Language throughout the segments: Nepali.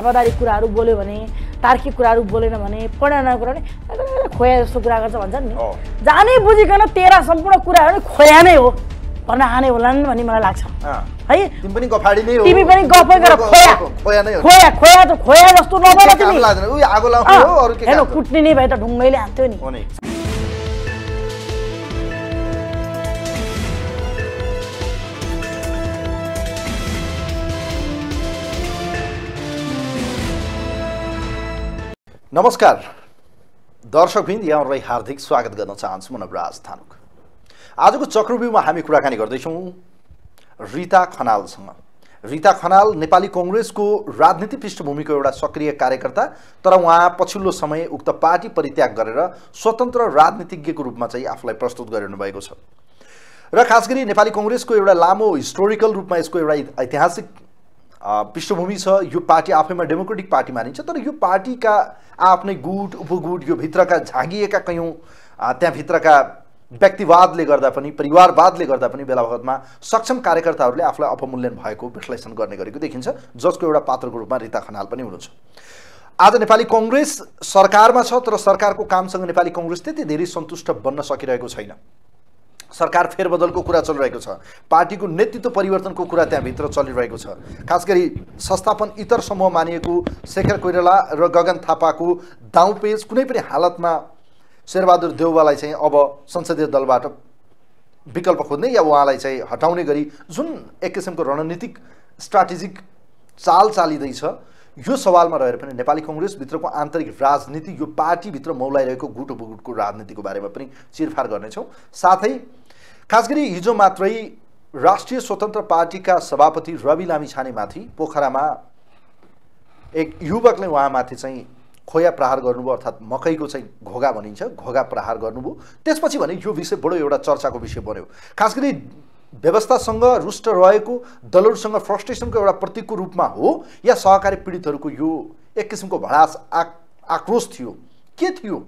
आपादारी कुराहरू बोल्यो भने तार्किक कुराहरू बोलेन भने पढेन कुरा भने खोया जस्तो कुरा गर्छ भन्छन् नि जानै बुझिकन तेह्र सम्पूर्ण कुराहरू खोया नै हो भन्न आने नि भन्ने मलाई लाग्छ है तिमी पनि गरेर खोया खोया खोया त खोया जस्तो हेर्नु कुट्ने नै भए त ढुङ्गैले हान्थ्यो नि नमस्कार दर्शकबिन्द यहाँहरूलाई हार्दिक स्वागत गर्न चाहन्छु म नवराज थानुक आजको चक्रव्यूमा हामी कुराकानी गर्दैछौँ रिता खनालसँग रिता खनाल नेपाली कङ्ग्रेसको राजनीति पृष्ठभूमिको एउटा सक्रिय कार्यकर्ता तर उहाँ पछिल्लो समय उक्त पार्टी परित्याग गरेर स्वतन्त्र राजनीतिज्ञको रूपमा चाहिँ आफूलाई प्रस्तुत गरिरहनु भएको छ र खास गरी नेपाली कङ्ग्रेसको एउटा लामो हिस्टोरिकल रूपमा यसको एउटा ऐतिहासिक पृष्ठभूमि छ यो पार्टी आफैमा डेमोक्रेटिक पार्टी मानिन्छ तर यो पार्टीका आफ्नै गुट उपगुट यो भित्रका झाँगिएका कयौँ त्यहाँभित्रका व्यक्तिवादले गर्दा पनि परिवारवादले गर्दा पनि बेला बखतमा सक्षम कार्यकर्ताहरूले आफूलाई अपमूल्यन भएको विश्लेषण गर्ने गरेको देखिन्छ जसको एउटा पात्रको रूपमा रिता खनाल पनि हुनुहुन्छ आज नेपाली कङ्ग्रेस सरकारमा छ तर सरकारको कामसँग नेपाली कङ्ग्रेस त्यति धेरै सन्तुष्ट बन्न सकिरहेको छैन सरकार फेरबदलको कुरा चलिरहेको छ पार्टीको नेतृत्व परिवर्तनको कुरा त्यहाँभित्र चलिरहेको छ खास गरी संस्थापन इतर समूह मानिएको शेखर कोइराला र गगन थापाको दाउपेज कुनै पनि हालतमा शेरबहादुर देउवालाई चाहिँ अब संसदीय दलबाट विकल्प खोज्ने या उहाँलाई चाहिँ हटाउने गरी जुन एक किसिमको रणनीतिक स्ट्राटेजिक चाल चालिँदैछ यो सवालमा रहेर पनि नेपाली कङ्ग्रेसभित्रको आन्तरिक राजनीति यो पार्टीभित्र मौलाइरहेको गुट उपगुटको राजनीतिको बारेमा पनि चिरफार गर्नेछौँ साथै खास गरी हिजो मात्रै राष्ट्रिय स्वतन्त्र पार्टीका सभापति रवि लामिछानेमाथि पोखरामा एक युवकले उहाँमाथि चाहिँ खोया प्रहार गर्नुभयो अर्थात् मकैको चाहिँ घोगा भनिन्छ घोगा प्रहार गर्नुभयो त्यसपछि भने यो विषय बडो एउटा चर्चाको विषय बन्यो खास गरी व्यवस्थासँग रुष्ट रहेको दलहरूसँग फ्रस्ट्रेसनको एउटा प्रतीकको रूपमा हो या सहकारी पीडितहरूको यो एक किसिमको भडास आक आक्रोश थियो के थियो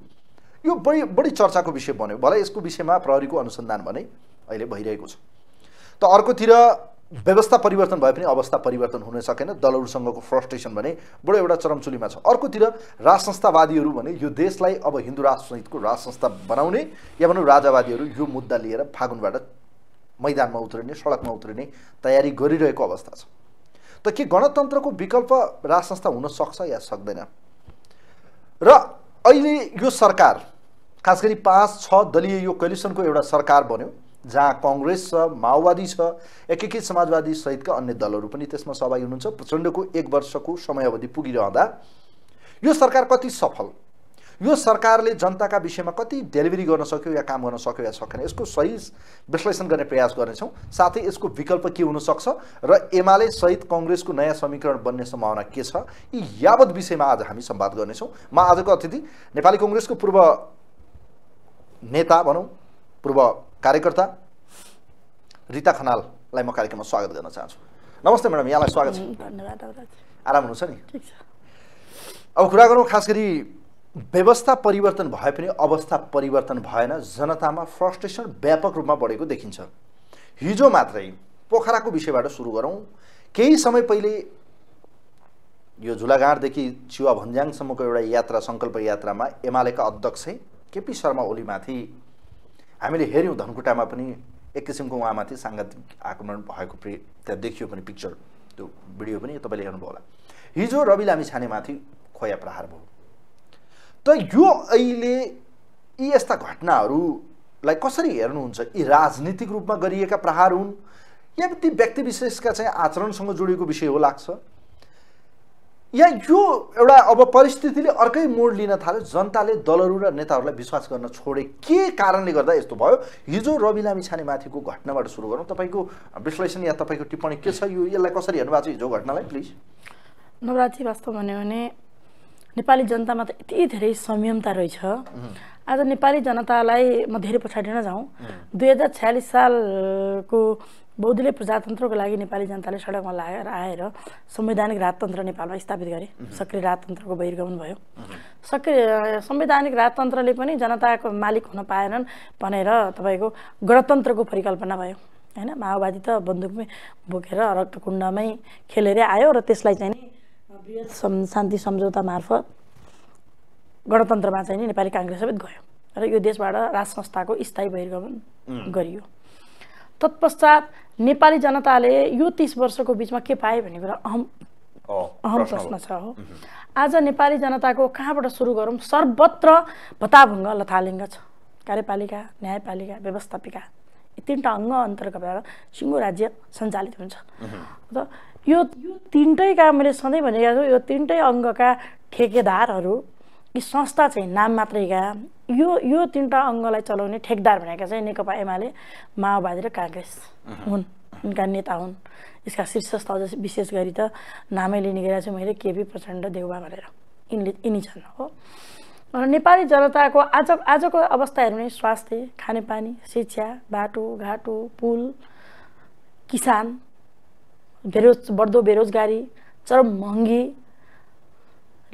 यो बढी बढी चर्चाको विषय बन्यो भलै यसको विषयमा प्रहरीको अनुसन्धान भने अहिले भइरहेको छ त अर्कोतिर व्यवस्था परिवर्तन भए पनि अवस्था परिवर्तन हुन सकेन दलहरूसँगको फ्रस्ट्रेसन भने बडो एउटा चरमचुलीमा छ अर्कोतिर राज संस्थावादीहरू भने यो देशलाई अब हिन्दू राष्ट्रसहितको राज संस्था बनाउने या भनौँ राजावादीहरू यो मुद्दा लिएर फागुनबाट मैदानमा उत्रिने सडकमा उत्रिने तयारी गरिरहेको अवस्था छ त के गणतन्त्रको विकल्प राज संस्था हुन सक्छ या सक्दैन र अहिले यो सरकार खास गरी पाँच छ दलीय यो कलिसनको एउटा सरकार बन्यो जहाँ कङ्ग्रेस छ माओवादी छ एकीकृत समाजवादी सहितका अन्य दलहरू पनि त्यसमा सहभागी हुनुहुन्छ प्रचण्डको एक वर्षको समय अवधि पुगिरहँदा यो सरकार कति सफल यो सरकारले जनताका विषयमा कति डेलिभरी गर्न सक्यो या काम गर्न सक्यो या सकेन यसको सही विश्लेषण गर्ने प्रयास गर्नेछौँ साथै यसको विकल्प के हुनसक्छ र एमाले सहित कङ्ग्रेसको नयाँ समीकरण बन्ने सम्भावना के छ यी यावत विषयमा आज हामी सम्वाद गर्नेछौँ म आजको अतिथि नेपाली कङ्ग्रेसको पूर्व नेता भनौँ पूर्व कार्यकर्ता रिता खनाललाई म कार्यक्रममा स्वागत गर्न चाहन्छु नमस्ते म्याडम यहाँलाई स्वागत छ धन्यवाद आराम हुनुहुन्छ नि अब कुरा गरौँ खास गरी व्यवस्था परिवर्तन भए पनि अवस्था परिवर्तन भएन जनतामा फ्रस्ट्रेसन व्यापक रूपमा बढेको देखिन्छ हिजो मात्रै पोखराको विषयबाट सुरु गरौँ केही समय पहिले यो झुलागाँडदेखि चिवा भन्ज्याङसम्मको एउटा यात्रा सङ्कल्प यात्रामा एमालेका अध्यक्ष केपी शर्मा ओलीमाथि हामीले हेऱ्यौँ धनकुटामा पनि एक किसिमको उहाँमाथि साङ्घातिक आक्रमण भएको प्रे त्यहाँ देखियो पनि पिक्चर त्यो भिडियो पनि तपाईँले हेर्नुभयो होला हिजो रवि लामी छानेमाथि खोया प्रहार भयो त यो अहिले यी यस्ता घटनाहरूलाई कसरी हेर्नुहुन्छ यी राजनीतिक रूपमा गरिएका प्रहार हुन् या ती व्यक्ति विशेषका चाहिँ आचरणसँग जोडिएको विषय हो लाग्छ यहाँ यो एउटा अब परिस्थितिले अर्कै मोड लिन थाल्यो जनताले दलहरू र नेताहरूलाई विश्वास गर्न छोडे के कारणले गर्दा यस्तो भयो हिजो रवि लामिछाने माथिको घटनाबाट सुरु गरौँ तपाईँको विश्लेषण या तपाईँको टिप्पणी के छ यो यसलाई कसरी हेर्नु भएको छ हिजो घटनालाई प्लिज नवराजी वास्तव भन्यो भने नेपाली जनतामा त यति धेरै संयमता रहेछ आज नेपाली जनतालाई म धेरै पछाडि नजाउँ दुई हजार छ्यालिस सालको बौद्धले प्रजातन्त्रको लागि नेपाली जनताले सडकमा लागेर आएर संवैधानिक राजतन्त्र नेपालमा स्थापित गरे सक्रिय राजतन्त्रको बहिर्गमन भयो सक्रिय संवैधानिक राजतन्त्रले पनि जनताको मालिक हुन पाएनन् भनेर तपाईँको गणतन्त्रको परिकल्पना भयो होइन माओवादी त बन्दुकमै बोकेर रक्तकुण्डमै खेलेरै आयो र त्यसलाई चाहिँ बृहत् शान्ति सम्झौता मार्फत गणतन्त्रमा चाहिँ नेपाली काङ्ग्रेस समेत गयो र यो देशबाट राज संस्थाको स्थायी बहिर्गमन गरियो तत्पश्चात नेपाली जनताले यो तिस वर्षको बिचमा के पाए भन्ने कुरा अहम अहम प्रश्न छ हो आज नेपाली जनताको कहाँबाट सुरु गरौँ सर्वत्र भत्ताभुङ्ग लथालिङ्ग छ कार्यपालिका न्यायपालिका व्यवस्थापिका यी तिनवटा अङ्ग अन्तर्गत भएर सिङ्गो राज्य सञ्चालित हुन्छ र यो तिनटैका मैले सधैँ भनेको छु यो तिनटै अङ्गका ठेकेदारहरू यी संस्था चाहिँ नाम मात्रै यो यो तिनवटा अङ्गलाई चलाउने ठेकदार भनेका चाहिँ नेकपा एमाले माओवादी र काङ्ग्रेस हुन् उनका नेता हुन् यसका शीर्षस्थ विशेष गरी त नामै लिने गरेको छु मैले केपी प्रचण्ड देउवा भनेर यिनले यिनी छन् हो र नेपाली जनताको आज आजको अवस्था हेर्ने स्वास्थ्य खानेपानी शिक्षा बाटो घाटो पुल किसान बेरोज बढ्दो बेरोजगारी चरम महँगी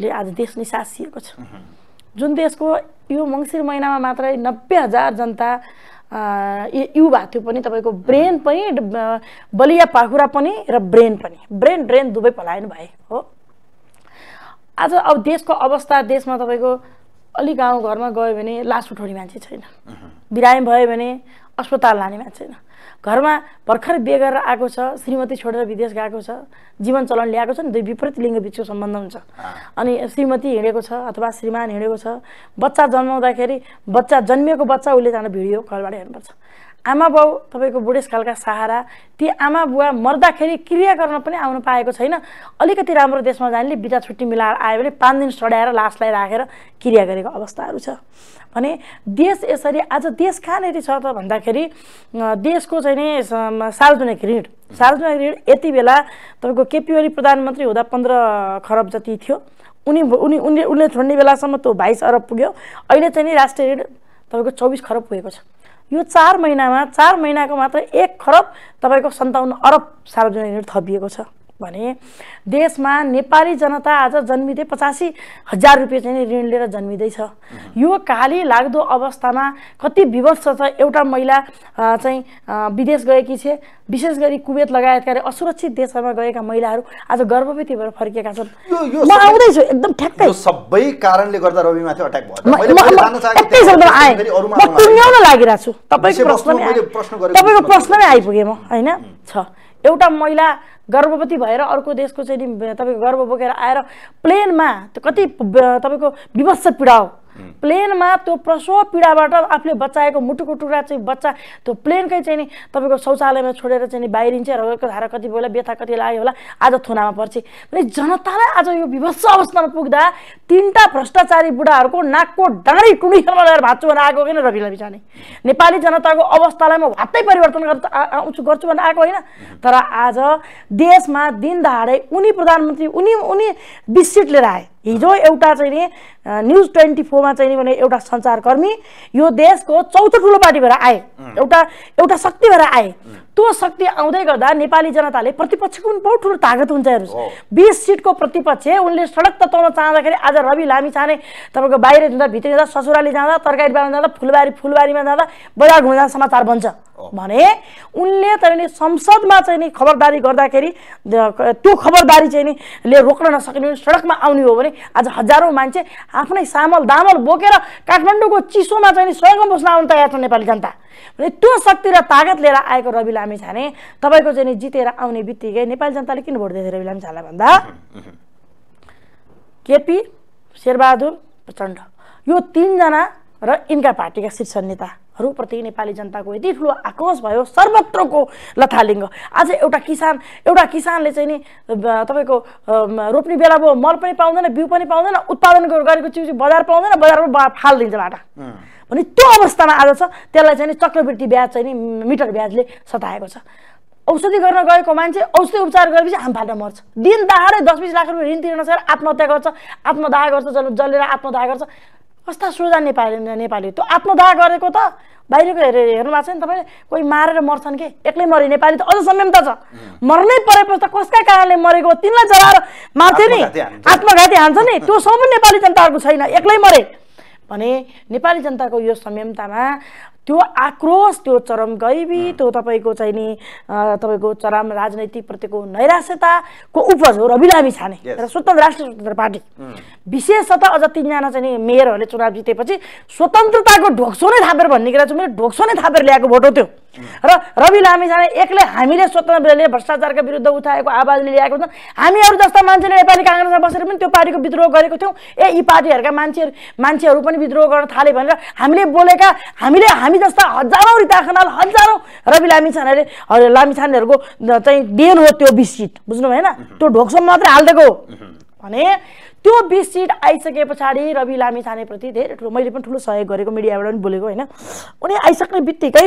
ले आज देश नि सासिएको छ जुन देशको यो मङ्सिर महिनामा मात्रै नब्बे हजार जनता यु भएको थियो पनि तपाईँको ब्रेन पनि बलिया पाखुरा पनि र ब्रेन पनि ब्रेन ड्रेन दुवै पलायन भए हो आज अब देशको अवस्था देशमा तपाईँको अलि गाउँ घरमा गयो भने लास उठाउने मान्छे छैन बिरामी भयो भने अस्पताल लाने मान्छे छैन घरमा भर्खर बिहे गरेर आएको छ श्रीमती छोडेर विदेश गएको छ जीवन चलन ल्याएको छ नि दुई विपरीत लिङ्ग बिचको सम्बन्ध हुन्छ अनि श्रीमती हिँडेको छ अथवा श्रीमान हिँडेको छ बच्चा जन्माउँदाखेरि बच्चा जन्मिएको बच्चा उसले जान भिडियो कलबाट हेर्नुपर्छ आमा बाउ तपाईँको बुढेसकालका सहारा ती आमा बुवा मर्दाखेरि क्रिया गर्न पनि आउनु पाएको छैन अलिकति राम्रो देशमा जानेले बिदा छुट्टी मिलाएर आयो भने पाँच दिन सडाएर लासलाई राखेर क्रिया गरेको अवस्थाहरू छ भने देश यसरी आज देश कहाँनिर छ त भन्दाखेरि देशको चाहिँ नि सार्वजनिक ऋण सार्वजनिक ऋण यति बेला तपाईँको केपी ओली प्रधानमन्त्री हुँदा पन्ध्र खरब जति थियो उनी उनी उनले उनले छोड्ने बेलासम्म त्यो बाइस अरब पुग्यो अहिले चाहिँ नि राष्ट्रिय ऋण तपाईँको चौबिस खरब पुगेको छ यो चार महिनामा चार महिनाको मात्र एक खरब तपाईँको सन्ताउन्न अरब सार्वजनिक ऋण थपिएको छ भने देशमा नेपाली जनता आज जन्मिँदै पचासी हजार रुपियाँ चाहिँ ऋण लिएर जन्मिँदैछ यो काली लाग्दो अवस्थामा कति विवश छ एउटा महिला चाहिँ विदेश गएकी छे विशेष गरी कुवेत लगायतका असुरक्षित देशहरूमा गएका महिलाहरू आज गर्भवती भएर फर्किएका छन् म आउँदैछु एकदम ठ्याक्कै सबै कारणले गर्दा रविमाथि अट्याक भयो लागिरहेको छु तपाईँको प्रश्नमै आइपुगेँ म होइन छ एउटा महिला गर्भवती भएर अर्को देशको चाहिँ नि तपाईँको गर्भ बोकेर आएर प्लेनमा कति तपाईँको विवश पीडा हो प्लेनमा त्यो प्रसव पीडाबाट आफूले बचाएको मुटुको टुक्रा चाहिँ बच्चा त्यो प्लेनकै चाहिँ नि तपाईँको शौचालयमा छोडेर चाहिँ नि बाहिरिन्छ रगतको धारा कति होला बेथा कति लाग्यो होला आज थुनामा पर्छ भने जनतालाई आज यो विभत्स अवस्थामा पुग्दा तिनवटा भ्रष्टाचारी बुढाहरूको नाकको डाँडी टुडीहरूमा लगाएर भाँच्छु भनेर आएको होइन रविलाई बिचाने नेपाली जनताको अवस्थालाई म हातै परिवर्तन गर्दा आउँछु गर्छु भनेर आएको होइन तर आज देशमा दिन दहाडै उनी प्रधानमन्त्री उनी उनी बिस सिट लिएर आए हिजो एउटा चाहिँ नि न्युज ट्वेन्टी फोरमा चाहिँ नि भने एउटा सञ्चारकर्मी यो देशको चौथो ठुलो पार्टी भएर आए एउटा एउटा शक्ति भएर आए त्यो शक्ति आउँदै गर्दा नेपाली जनताले प्रतिपक्षको पनि बहुत ठुलो तागत हुन्छ हेर्नुहोस् बिस सिटको प्रतिपक्ष उनले सडक तताउन चाहँदाखेरि आज रवि लामी छाने तपाईँको बाहिर जाँदा भित्र जाँदा ससुराली जाँदा तरकारी बाँड्न जाँदा फुलबारी फुलबारीमा जाँदा बजार घुम्न जाँदा समाचार बन्छ भने उनले चाहिँ संसदमा चाहिँ नि खबरदारी गर्दाखेरि त्यो खबरदारी चाहिँ नि ले रोक्न नसक्ने सडकमा आउने हो भने आज हजारौँ मान्छे आफ्नै सामल दामल बोकेर काठमाडौँको चिसोमा चाहिँ नि स्वयं बस्न आउन तयार छ नेपाली जनता भने त्यो शक्ति र तागत लिएर आएको रवि लामी छाने तपाईँको चाहिँ जितेर आउने बित्तिकै नेपाली जनताले किन भोट दिएको रवि लामी छाला भन्दा केपी शेरबहादुर प्रचण्ड यो तिनजना र यिनका पार्टीका शीर्ष नेताहरूप्रति नेपाली जनताको यति ठुलो आक्रोश भयो सर्वत्रको लथालिङ्ग आज एउटा किसान एउटा किसानले चाहिँ नि तपाईँको रोप्ने बेला भयो मल पनि पाउँदैन बिउ पनि पाउँदैन उत्पादन गरेको चिउ बजार पाउँदैन बजारमा फालिदिन्छ बाटा भने त्यो अवस्थामा आज छ त्यसलाई चाहिँ चक्रवृत्ति ब्याज चाहिँ नि मिटर ब्याजले सताएको छ औषधि गर्न गएको मान्छे औषधि उपचार गरेपछि हाम फाल्न मर्छ दिन दाहारै दस बिस लाख रुपियाँ ऋण तिर्न सकेर आत्महत्या गर्छ आत्मदाह गर्छ जल जलेर आत्मदाह गर्छ कस्ता सोझा नेपाली नेपाली त्यो आत्मदाह गरेको त बाहिरको हेरेर हेर्नु भएको छ नि तपाईँले कोही मारेर मर्छन् कि एक्लै मरे नेपाली त अझ संयम त छ मर्नै परेपछि त कसका कारणले मरेको तिनलाई जलाएर मार्थ्यो नि आत्मघाती हान्छ नि त्यो सबै नेपाली जनताहरूको छैन एक्लै मरे भने नेपाली जनताको यो संयमतामा त्यो आक्रोश त्यो चरम गैबी त्यो तपाईँको चाहिँ नि तपाईँको चरम राजनैतिकप्रतिको नैराश्यताको उपज हो रवि लामी छाने र स्वतन्त्र राष्ट्र स्वतन्त्र पार्टी विशेषतः अझ तिनजना चाहिँ मेयरहरूले चुनाव जितेपछि स्वतन्त्रताको ढोक्सो नै थापेर भन्ने कुरा चाहिँ मैले ढोक्सो नै थापेर ल्याएको भोट हो त्यो र रवि लामी छाने एक्लै हामीले स्वतन्त्रले भ्रष्टाचारका विरुद्ध उठाएको आवाजले ल्याएको छ हामीहरू जस्ता मान्छेले नेपाली काङ्ग्रेसमा बसेर पनि त्यो पार्टीको विद्रोह गरेको थियौँ ए यी पार्टीहरूका मान्छेहरू मान्छेहरू पनि विद्रोह गर्न थाले भनेर हामीले बोलेका हामीले हामी हामी जस्ता हजारौँ रिता खनाल हजारौँ रवि लामिछानेले लामिछानेहरूको चाहिँ देन हो त्यो बिस सिट बुझ्नु भएन त्यो ढोकसम्म मात्रै हालिदिएको हो भने त्यो बिस सिट आइसके पछाडि रवि लामिछानेप्रति धेरै ठुलो मैले पनि ठुलो सहयोग गरेको मिडियाबाट पनि बोलेको होइन उनी आइसक्ने बित्तिकै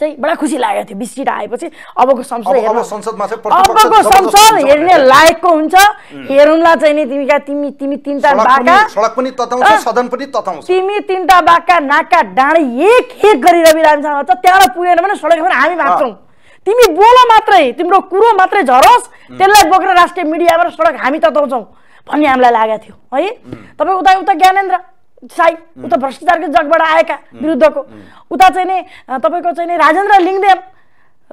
चाहिँ बडा खुसी लागेको थियो बिस आएपछि अबको संसद अबको संसद हेर्ने लायकको हुन्छ हेरौँला चाहिँ नि तिमीका तिमी तिमी तिनवटा बाका पनि तिमी तिनवटा बाका नाका डाँडी एक एक गरी बिरामीसँग त त्यहाँबाट पुगेन भने सडक हामी भाग्छौँ तिमी बोलो मात्रै तिम्रो कुरो मात्रै झरोस् त्यसलाई बोकेर राष्ट्रिय मिडियाबाट सडक हामी तताउँछौँ भन्ने हामीलाई लागेको थियो है तपाईँ उता उता ज्ञानेन्द्र ऊ उता भ्रष्टाचारको जगबाट आएका विरुद्धको उता चाहिँ नि तपाईँको चाहिँ नि राजेन्द्र लिङ्गदेव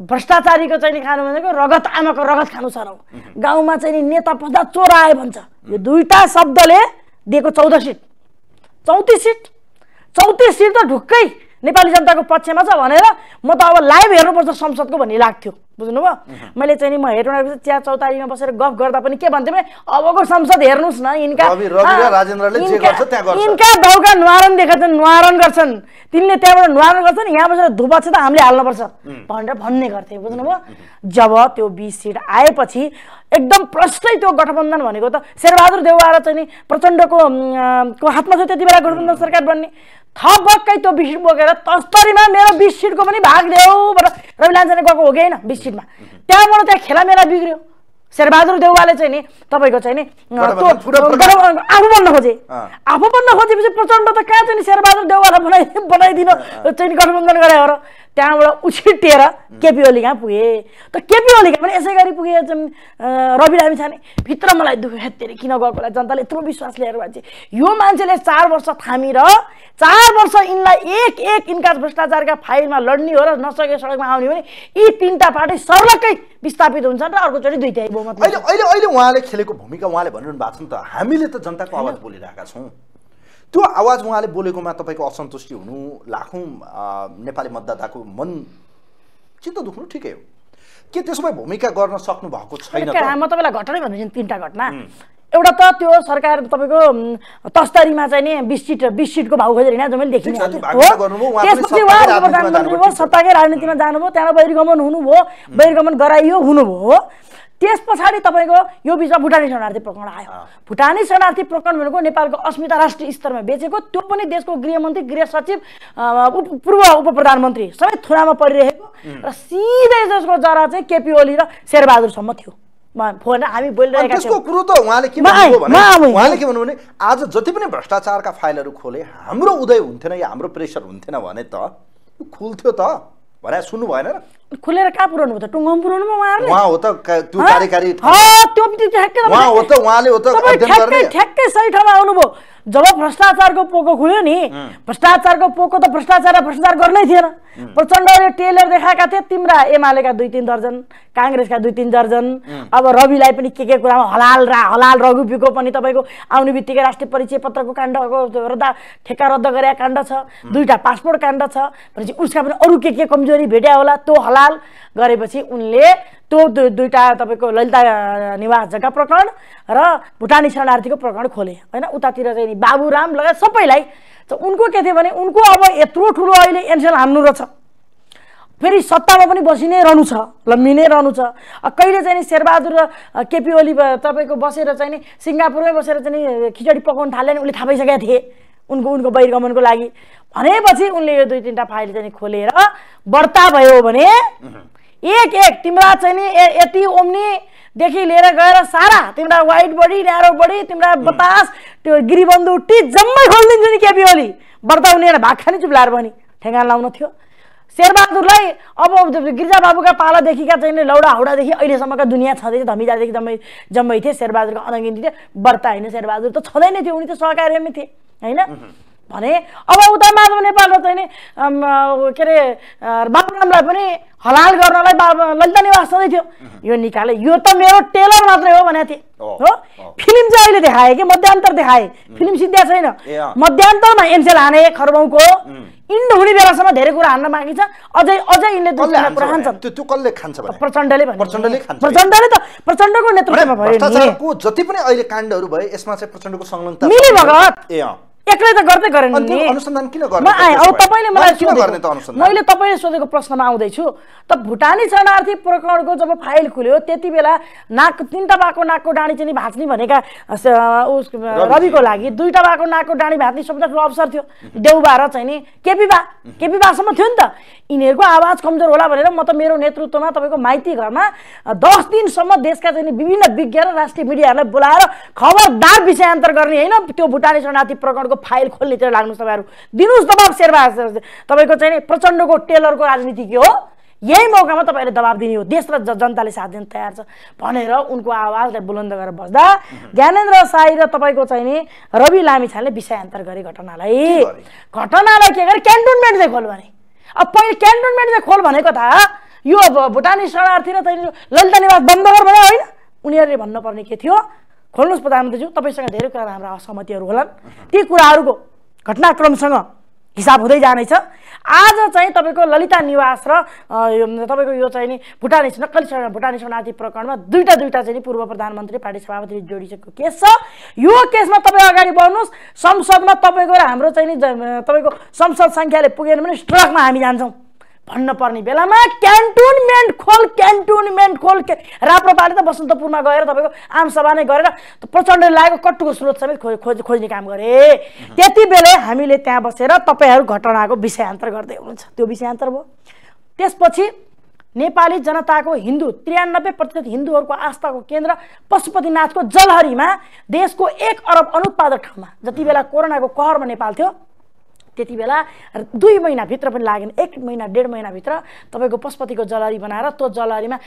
भ्रष्टाचारीको चाहिँ नि खानु भनेको रगत आमाको रगत खानु सरौ गाउँमा चाहिँ नि नेता पदा चोर आयो भन्छ यो दुईवटा शब्दले दिएको चौध सिट चौतिस सिट चौतिस सिट त ढुक्कै नेपाली जनताको पक्षमा छ भनेर म त अब लाइभ हेर्नुपर्छ संसदको भन्ने लाग्थ्यो बुझ्नुभयो मैले चाहिँ नि म हेर्नु चिया चौतारीमा बसेर गफ गर्दा पनि के भन्थेँ भने अबको संसद हेर्नुहोस् न यिनका यिनका गाउँका नुहारन देखाछन् नुहारण गर्छन् तिनले त्यहाँबाट नुहारण गर्छन् यहाँ बसेर धुप छ त हामीले हाल्नुपर्छ भनेर भन्ने गर्थे बुझ्नुभयो जब त्यो बिस सिट आएपछि एकदम प्रष्टै त्यो गठबन्धन भनेको त शेरबहादुर देउवा चाहिँ नि प्रचण्डको हातमा छ त्यति बेला गठबन्धन सरकार बन्ने थपक्कै त्यो सिट बोकेर तस्तरीमा मेरो सिटको पनि भाग देऊ भनेर रवि लान्जाले गएको हो कि होइन सिटमा त्यहाँबाट त्यहाँ खेला मेला बिग्रियो शेरबहादुर देउवाले चाहिँ नि तपाईँको चाहिँ नि आफू बन्न खोजे आफू बन्न खोजेपछि प्रचण्ड त कहाँ चाहिँ शेरबहादुर देउवालाई बनाइ बनाइदिनु चाहिँ गठबन्धन गरायो र त्यहाँबाट उछिटिएर केपी ओली कहाँ पुगे त केपी ओलीका पनि यसै गरी पुगे रवि लामी छाने भित्र मलाई दुःख तेरि किन गएको होला जनताले यत्रो विश्वास लिएर भन्छ यो मान्छेले चार वर्ष थामिर चार वर्ष यिनलाई एक एक इन्काज भ्रष्टाचारका फाइलमा लड्ने हो र नसके सडकमा आउने हो भने यी तिनवटा पार्टी सर्लकै विस्थापित हुन्छन् र अर्कोचोटि दुइटै बहुमत अहिले अहिले अहिले उहाँले खेलेको भूमिका उहाँले भनिरहनु भएको छ नि त हामीले त जनताको आवाज बोलिरहेका छौँ त्यो आवाज उहाँले बोलेकोमा तपाईँको असन्तुष्टि हुनु लाखौँ नेपाली मतदाताको मन चित्त दुख्नु ठिकै हो के त्यसो भए भूमिका गर्न सक्नु भएको छैन म तपाईँलाई घटनै भन्दैछु तिनवटा घटना एउटा त त्यो सरकार तपाईँको तस्तरीमा चाहिँ नि बिस सिट बिस सिटको भाउ खोजेर हिँड्दा मैले हो त्यसपछि उहाँ प्रधानमन्त्री भयो सत्ताकै राजनीतिमा जानुभयो त्यहाँबाट बहिर्गमन हुनुभयो बहिर्गमन गराइयो हुनुभयो त्यस पछाडि तपाईँको यो बिचमा भुटानी शरणार्थी प्रकरण आयो भुटानी शरणार्थी प्रकरण भनेको नेपालको अस्मिता राष्ट्रिय स्तरमा बेचेको त्यो पनि देशको गृहमन्त्री गृह सचिव पूर्व उप प्रधानमन्त्री सबै थुनामा परिरहेको र सिधै जसको जरा चाहिँ केपी ओली र शेरबहादुरसम्म थियो हामी बोलिरहेको भने आज जति पनि भ्रष्टाचारका फाइलहरू खोले हाम्रो उदय हुन्थेन या हाम्रो प्रेसर हुन्थेन भने त खुल्थ्यो त भने सुन्नु भएन र खुलेर कहाँ पुऱ्याउनु त टुङ्गो पुऱ्याउनु भयो उहाँहरूले उहाँ हो त त्यो कार्यकारी त्यो ठ्याक्कै उहाँले हो त ठ्याक्कै ठ्याक्कै सही ठाउँमा आउनुभयो जब भ्रष्टाचारको पोको खुल्यो नि भ्रष्टाचारको पोको त भ्रष्टाचार भ्रष्टाचार गर्नै थिएन प्रचण्डले टेलर देखाएका थिए तिम्रा एमालेका दुई तिन दर्जन काङ्ग्रेसका दुई तिन दर्जन अब रविलाई पनि के के कुरामा हलाल रा हलाल रघुपीको पनि तपाईँको आउने बित्तिकै राष्ट्रिय परिचय पत्रको काण्डको रद्दा ठेक्का रद्द गरेका काण्ड छ दुईवटा पासपोर्ट काण्ड छ भनेपछि उसका पनि अरू के के कमजोरी भेट्या होला त्यो हलाल गरेपछि उनले त्यो दु दुईवटा तपाईँको ललिता निवास जग्गा प्रकरण र भुटानी शरणार्थीको प्रकरण खोले होइन उतातिर चाहिँ नि बाबुराम लगायत सबैलाई उनको के थियो भने उनको अब यत्रो ठुलो अहिले एनसेल हान्नु रहेछ फेरि सत्तामा पनि बसि नै रहनु छ लम्बी नै रहनु छ कहिले चाहिँ नि शेरबहादुर र केपी ओली तपाईँको बसेर चाहिँ नि सिङ्गापुरमै बसेर चाहिँ नि खिचडी पकाउनु थाले उसले थाहा पाइसकेका थिए उनको उनको बहिर्गमनको लागि भनेपछि उनले यो दुई तिनवटा फाइल चाहिँ खोलेर व्रता भयो भने एक एक तिम्रा चाहिँ नि यति ओम्नीदेखि लिएर गएर सारा तिम्रा वाइट बडी न्यारो बडी तिम्रा बतास त्यो गिरीबन्धु टी जम्मै खोलिदिन्छु नि केपी ओली बर्ताउने उनीहरू भाग खाने चुप्लाएर पनि ठेगान लाउनु थियो शेरबहादुरलाई अब गिरिजाबाबुका पालादेखिका चाहिँ लौडा हौडादेखि अहिलेसम्मका दुनियाँ छँदै थियो धमिजादेखि जम्मै जम्मै थिए शेरबहादुरको अनगिन्ती थियो व्रत होइन शेरबहादुर त छँदै नै थियो उनी त सहकार्यमै थिए होइन भने अब उता माधव नेपालमा चाहिँ नि के अरे बाबुरामलाई पनि हलाल गर्नलाई बाबा ललिता निवास सधैँ थियो यो निकाले यो त मेरो टेलर मात्रै हो भनेको थिएँ हो फिल्म चाहिँ अहिले देखाएँ कि मध्यान्तर देखाएँ फिल्म सिद्धा छैन मध्यान्तरमा एमसेल हाने खरबौको इन्ड हुने बेलासम्म धेरै कुरा हान्न बाँकी छ अझै अझै यिनले त्यो खान्छ प्रचण्डले प्रचण्डले प्रचण्डले त प्रचण्डको नेतृत्वमा भयो जति पनि अहिले काण्डहरू भयो यसमा चाहिँ प्रचण्डको संलग्नता मिली भगत ए एक्लै त गर्दै गरेन नि तपाईँले मलाई मैले तपाईँले सोधेको प्रश्नमा आउँदैछु त भुटानी शरणार्थी प्रकरणको जब फाइल खुल्यो त्यति बेला नाक तिनवटा बाको नाकको डाँडी चाहिँ भाँच्ने भनेका उस रविको लागि दुईवटा बाको नाकको डाँडी भाँच्ने सबै ठुलो अवसर थियो देउबा र चाहिँ नि केपी बा केपी बासम्म थियो नि त यिनीहरूको आवाज कमजोर होला भनेर म त मेरो नेतृत्वमा तपाईँको माइती घरमा दस दिनसम्म देशका चाहिँ विभिन्न विज्ञ र राष्ट्रिय मिडियाहरूलाई बोलाएर खबरदार विषयान्तर गर्ने होइन त्यो भुटानी शरणार्थी प्रकरणको फाइल खोल्नेतिर लाग्नुहोस् तपाईँहरू दिनुहोस् दबाब शेर्वा तपाईँको चाहिँ प्रचण्डको टेलरको राजनीति के हो यही मौकामा तपाईँहरूले दबाब दिने हो देश र जनताले साथ दिन तयार छ भनेर उनको आवाजलाई बुलन्द गरेर बस्दा ज्ञानेन्द्र साई र तपाईँको चाहिँ नि रवि लामिछाले विषयान्तर गरे घटनालाई घटनालाई के गरे क्यान्टोनमेन्ट चाहिँ खोल्यो भने अब पहिले चाहिँ खोल भनेको त यो अब भुटानी शरणार्थी र तैँले ललिता निवास बन्द गर भने होइन उनीहरूले भन्नुपर्ने के थियो खोल्नुहोस् प्रधानमन्त्रीज्यू तपाईँसँग धेरै कुरा हाम्रा असहमतिहरू होलान् ती कुराहरूको घटनाक्रमसँग हिसाब हुँदै जानेछ आज चाहिँ तपाईँको ललिता निवास र तपाईँको यो चाहिँ नि भुटानी नक्कली भुटानी शरणार्थी प्रकरणमा दुईवटा दुईवटा चाहिँ नि पूर्व प्रधानमन्त्री पार्टी सभापति जोडिसकेको केस छ यो केसमा तपाईँ अगाडि बढ्नुहोस् संसदमा तपाईँको र हाम्रो चाहिँ नि तपाईँको संसद सङ्ख्याले पुगेन भने स्ट्रकमा हामी जान्छौँ भन्नपर्ने बेलामा क्यान्टोनमेन्ट खोल क्यान्टोनमेन्ट खोल के राप्रपाले त बसन्तपुरमा गएर तपाईँको आमसभा नै गरेर प्रचण्डले लागेको कट्टुको स्रोत समेत खोज खोज खोज्ने काम गरे त्यति बेलै हामीले त्यहाँ बसेर तपाईँहरू घटनाको विषयान्तर गर्दै हुनुहुन्छ त्यो विषयान्तर भयो त्यसपछि नेपाली जनताको हिन्दू त्रियानब्बे प्रतिशत हिन्दूहरूको आस्थाको केन्द्र पशुपतिनाथको जलहरीमा देशको एक अरब अनुत्पादक ठाउँमा जति बेला कोरोनाको कहरमा नेपाल थियो त्यति बेला दुई महिनाभित्र पनि लागेन एक महिना डेढ महिनाभित्र तपाईँको पशुपतिको जलहरी बनाएर त्यो जलहरीमा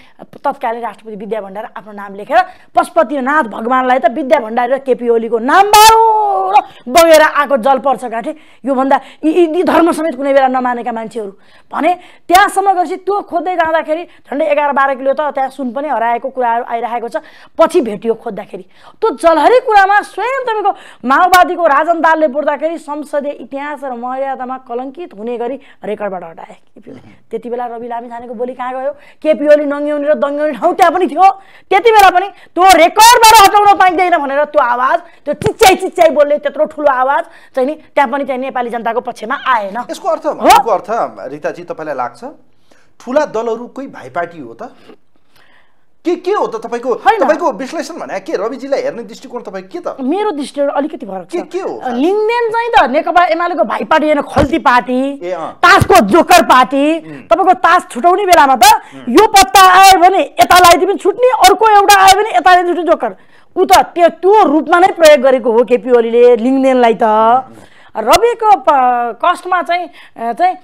तत्कालीन राष्ट्रपति विद्या भण्डारी आफ्नो नाम लेखेर पशुपतिनाथ भगवान्लाई त विद्या भण्डारी र केपी ओलीको नामबाट बगेर आएको जल पर्छ गाँठे योभन्दा यी धर्मसमेत कुनै बेला नमानेका मान्छेहरू भने त्यहाँसम्म गएपछि त्यो खोज्दै जाँदाखेरि झन्डै एघार बाह्र किलो त त्यहाँ सुन पनि हराएको कुराहरू आइरहेको छ पछि भेटियो खोज्दाखेरि त्यो जलहरी कुरामा स्वयं तपाईँको माओवादीको राजन दालले बोल्दाखेरि संसदीय इतिहास र मर्यादामा कलङ्कित हुने गरी रेकर्डबाट हटाए केपिओली त्यति बेला रवि लामी बोली कहाँ गयो केपिओली नङ्ग्याउने र दङ्ग्याउने ठाउँ त्यहाँ पनि थियो त्यति बेला पनि त्यो रेकर्डबाट हटाउन पाइँदैन भनेर त्यो आवाज त्यो चिच्याइ चिच्याइ बोल्ने त्यत्रो ठुलो आवाज चाहिँ नि त्यहाँ पनि चाहिँ नेपाली जनताको पक्षमा आएन यसको अर्थ अर्थ रिताजी तपाईँलाई लाग्छ ठुला दलहरूकै भाइपाटी हो त के के हो त तपाईँको तपाईँको विश्लेषण भने के रविजीलाई हेर्ने दृष्टिकोण तपाईँ के त मेरो दृष्टिकोण अलिकति फरक के के हो लिङ्गदेन चाहिँ त नेकपा एमालेको भाइ पार्टी होइन खल्ती पार्टी तासको जोकर पार्टी तपाईँको तास छुटाउने बेलामा त यो पत्ता आयो भने यता लगाइदियो पनि छुट्ने अर्को एउटा आयो भने यता छुट्ने जोकर ऊ त त्यो त्यो रूपमा नै प्रयोग गरेको हो केपी ओलीले लिङ्गदेनलाई त रविको कस्टमा चाहिँ चाहिँ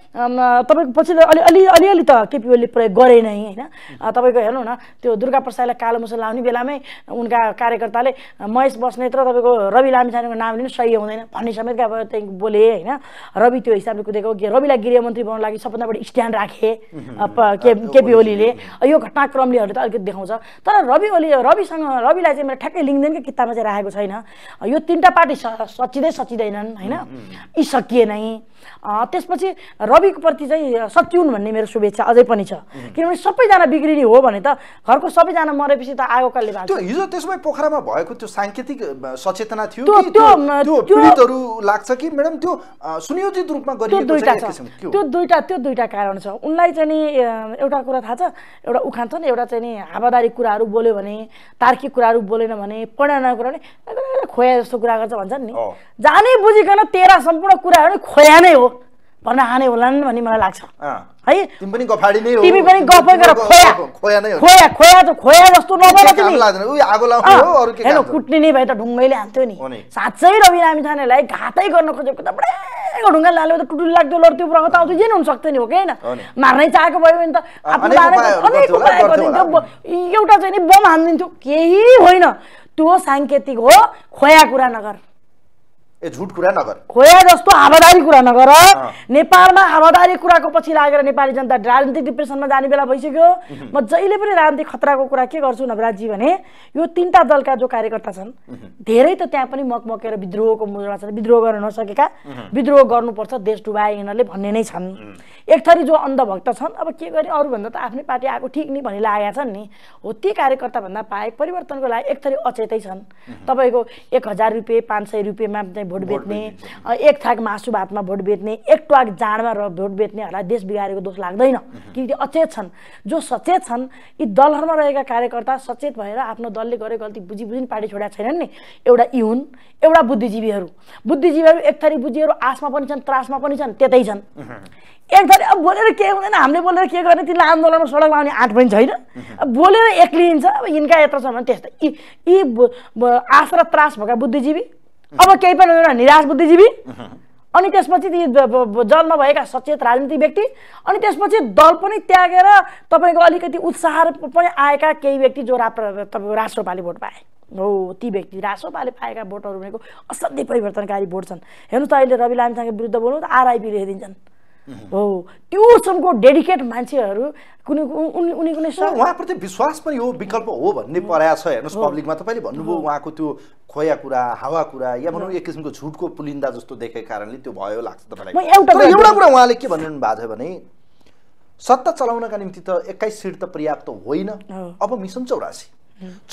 तपाईँको पछिल्लो अलि अलि अलिअलि त केपी ओलीले प्रयोग गरे नै होइन तपाईँको हेर्नु न त्यो दुर्गा प्रसादलाई कालो मुसो लाउने बेलामै उनका कार्यकर्ताले महेश बस्नेत र तपाईँको रवि लामिछानेको नाम लिनु सही हुँदैन भन्ने समेतका त्यही बोले होइन रवि त्यो हिसाबले कुदेको रविलाई गृहमन्त्री बनाउनु लागि सबभन्दा बढी स्ट्यान्ड राखे केपी ओलीले यो घटनाक्रमलेहरूले त अलिकति देखाउँछ तर रवि ओली रविसँग रविलाई चाहिँ मेरो ठ्याक्कै लिङ्गदेनकै किताबमा चाहिँ राखेको छैन यो तिनवटा पार्टी सचिँदै सचिँदैनन् होइन यी सकिए नै त्यसपछि प्रति चाहिँ सकिउन् भन्ने मेरो शुभेच्छा अझै पनि छ किनभने सबैजना बिग्रिने हो भने त घरको सबैजना मरेपछि त आगो कसले त्यो हिजो त्यसमै पोखरामा भएको त्यो साङ्केतिक सचेतना थियो त्यो लाग्छ कि म्याडम त्यो सुनियोजित रूपमा गरिएको दुइटा छ त्यो दुईटा त्यो दुईटा कारण छ उनलाई चाहिँ नि एउटा कुरा थाहा छ एउटा उखान छ नि एउटा चाहिँ नि हावादारी कुराहरू बोल्यो भने तार्किक कुराहरू बोलेन भने पढाना कुरा खोया जस्तो कुरा गर्छ भन्छन् नि जानै बुझिकन तेह्र कुरा सम्पूर्ण कुराहरू खोया नै हो भन्न आने होलान् भन्ने मलाई लाग्छ है तिमी पनि गफाडी नै हो तिमी पनि गफेर खोया खोया नै हो खोया खोया त खोया जस्तो नभएर तिमी उ आगो लाउँथ्यो हो अरु के हैन कुट्ने नै भए त ढुङ्गैले हान्थ्यो नि साच्चै रवि लामी छानेलाई घातै गर्न खोजेको त बडेको ढुङ्गा लाल्यो त टुटुल लाग्दो लड्थ्यो प्रगत आउँथ्यो जे हुन सक्थ्यो नि हो कि हैन मार्नै चाहेको भयो भने त आफ्नो अनेक उपाय गरिदिन्थ्यो एउटा चाहिँ नि बम हानिदिन्थ्यो केही होइन त्यो साङ्केतिक हो खोया कुरा नगर ए झुट कुरा नगर खोया जस्तो हावादारी कुरा नगर नेपालमा हावादारी कुराको पछि लागेर नेपाली जनता राजनीतिक डिप्रेसनमा जाने बेला भइसक्यो म जहिले पनि राजनीतिक खतराको कुरा के गर्छु नवराजी भने यो तिनवटा दलका जो कार्यकर्ता छन् धेरै त त्यहाँ पनि मकमकेर विद्रोहको मुद्रा छन् विद्रोह गर्न नसकेका विद्रोह गर्नुपर्छ देश डुबाए यिनीहरूले भन्ने नै छन् एक थरी जो अन्धभक्त छन् अब के गर्ने अरूभन्दा त आफ्नै पार्टी आएको ठिक नि भन्ने लागेका छन् नि हो ती कार्यकर्ताभन्दा बाहेक परिवर्तनको लागि एक थरी अचेतै छन् तपाईँको एक हजार रुपियाँ पाँच सय रुपियाँमा भोट बेच्ने एक थाक मासु भातमा भोट बेच्ने एक ट्वाक जाँडमा र भोट बेच्नेहरूलाई देश बिगारेको दोष लाग्दैन किनकि अचेत छन् जो सचेत छन् यी दलहरूमा रहेका कार्यकर्ता सचेत भएर आफ्नो दलले गरेको गल्ती बुझी बुझिन पार्टी छोडेका छैनन् नि एउटा यी हुन् एउटा बुद्धिजीवीहरू बुद्धिजीवीहरू एक थरी बुझीहरू आशमा पनि छन् त्रासमा पनि छन् त्यतै छन् एक थरी अब बोलेर के हुँदैन हामीले बोलेर के गर्ने तिनलाई आन्दोलनमा सडकमा आउने आँट पनि छैन बोलेर एक्लिन्छ अब यिनका यत्र छ भने त्यस्तो यी यी आश र त्रास भएका बुद्धिजीवी अब केही पनि एउटा निराश बुद्धिजीवी अनि त्यसपछि ती जन्म भएका सचेत राजनीतिक व्यक्ति अनि त्यसपछि दल पनि त्यागेर तपाईँको अलिकति उत्साह पनि आएका केही व्यक्ति जो राप्र तपाईँको राष्ट्रपाले भोट पाए हो ती व्यक्ति राष्ट्रपाले पाएका भोटहरू भनेको असाध्यै परिवर्तनकारी भोट छन् हेर्नु त अहिले रवि लामिसँग विरुद्ध बोल्नु त आरआइपी लेखिदिन्छन् हो त्योसम्मको डेडिकेट मान्छेहरू कुनै उनी कुनै उहाँप्रति विश्वास पनि हो विकल्प हो भन्ने पराया छ हेर्नुहोस् पब्लिकमा तपाईँले भन्नुभयो उहाँको त्यो खोया कुरा हावा कुरा या भनौँ एक किसिमको झुटको पुलिन्दा जस्तो देखेको कारणले त्यो भयो लाग्छ तपाईँलाई एउटा कुरा उहाँले के भनिरहनु भएको छ भने सत्ता चलाउनका निम्ति त एक्काइस सिट त पर्याप्त होइन अब मिसन चौरासी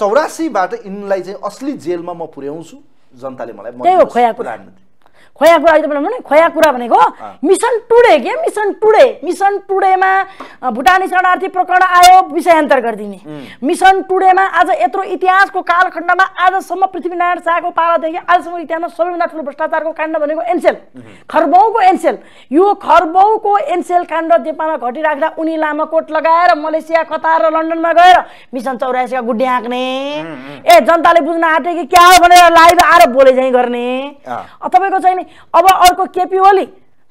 चौरासीबाट यिनलाई चाहिँ असली जेलमा म पुर्याउँछु जनताले मलाई खोया कुरा अहिले तपाईँलाई भने खोया कुरा भनेको मिसन टुडे के मिसन टुडे मिसन टुडेमा भुटानी शरणार्थी प्रकरण आयो विषयान्तर गरिदिने मिसन टुडेमा आज यत्रो इतिहासको कालखण्डमा आजसम्म पृथ्वीनारायण शाहको पालादेखि आजसम्म इतिहासमा सबैभन्दा ठुलो भ्रष्टाचारको काण्ड भनेको एनसेल खरबौको एनसेल यो खरबौको एनसेल काण्ड नेपालमा घटिराख्दा उनी लामाकोट लगाएर मलेसिया कतार र लन्डनमा गएर मिसन चौरासीका गुड्डी हाँक्ने ए जनताले बुझ्न आँटे कि क्या हो भनेर लाइभ आएर बोले चाहिँ गर्ने तपाईँको चाहिँ नि अब अर्को केपी ओली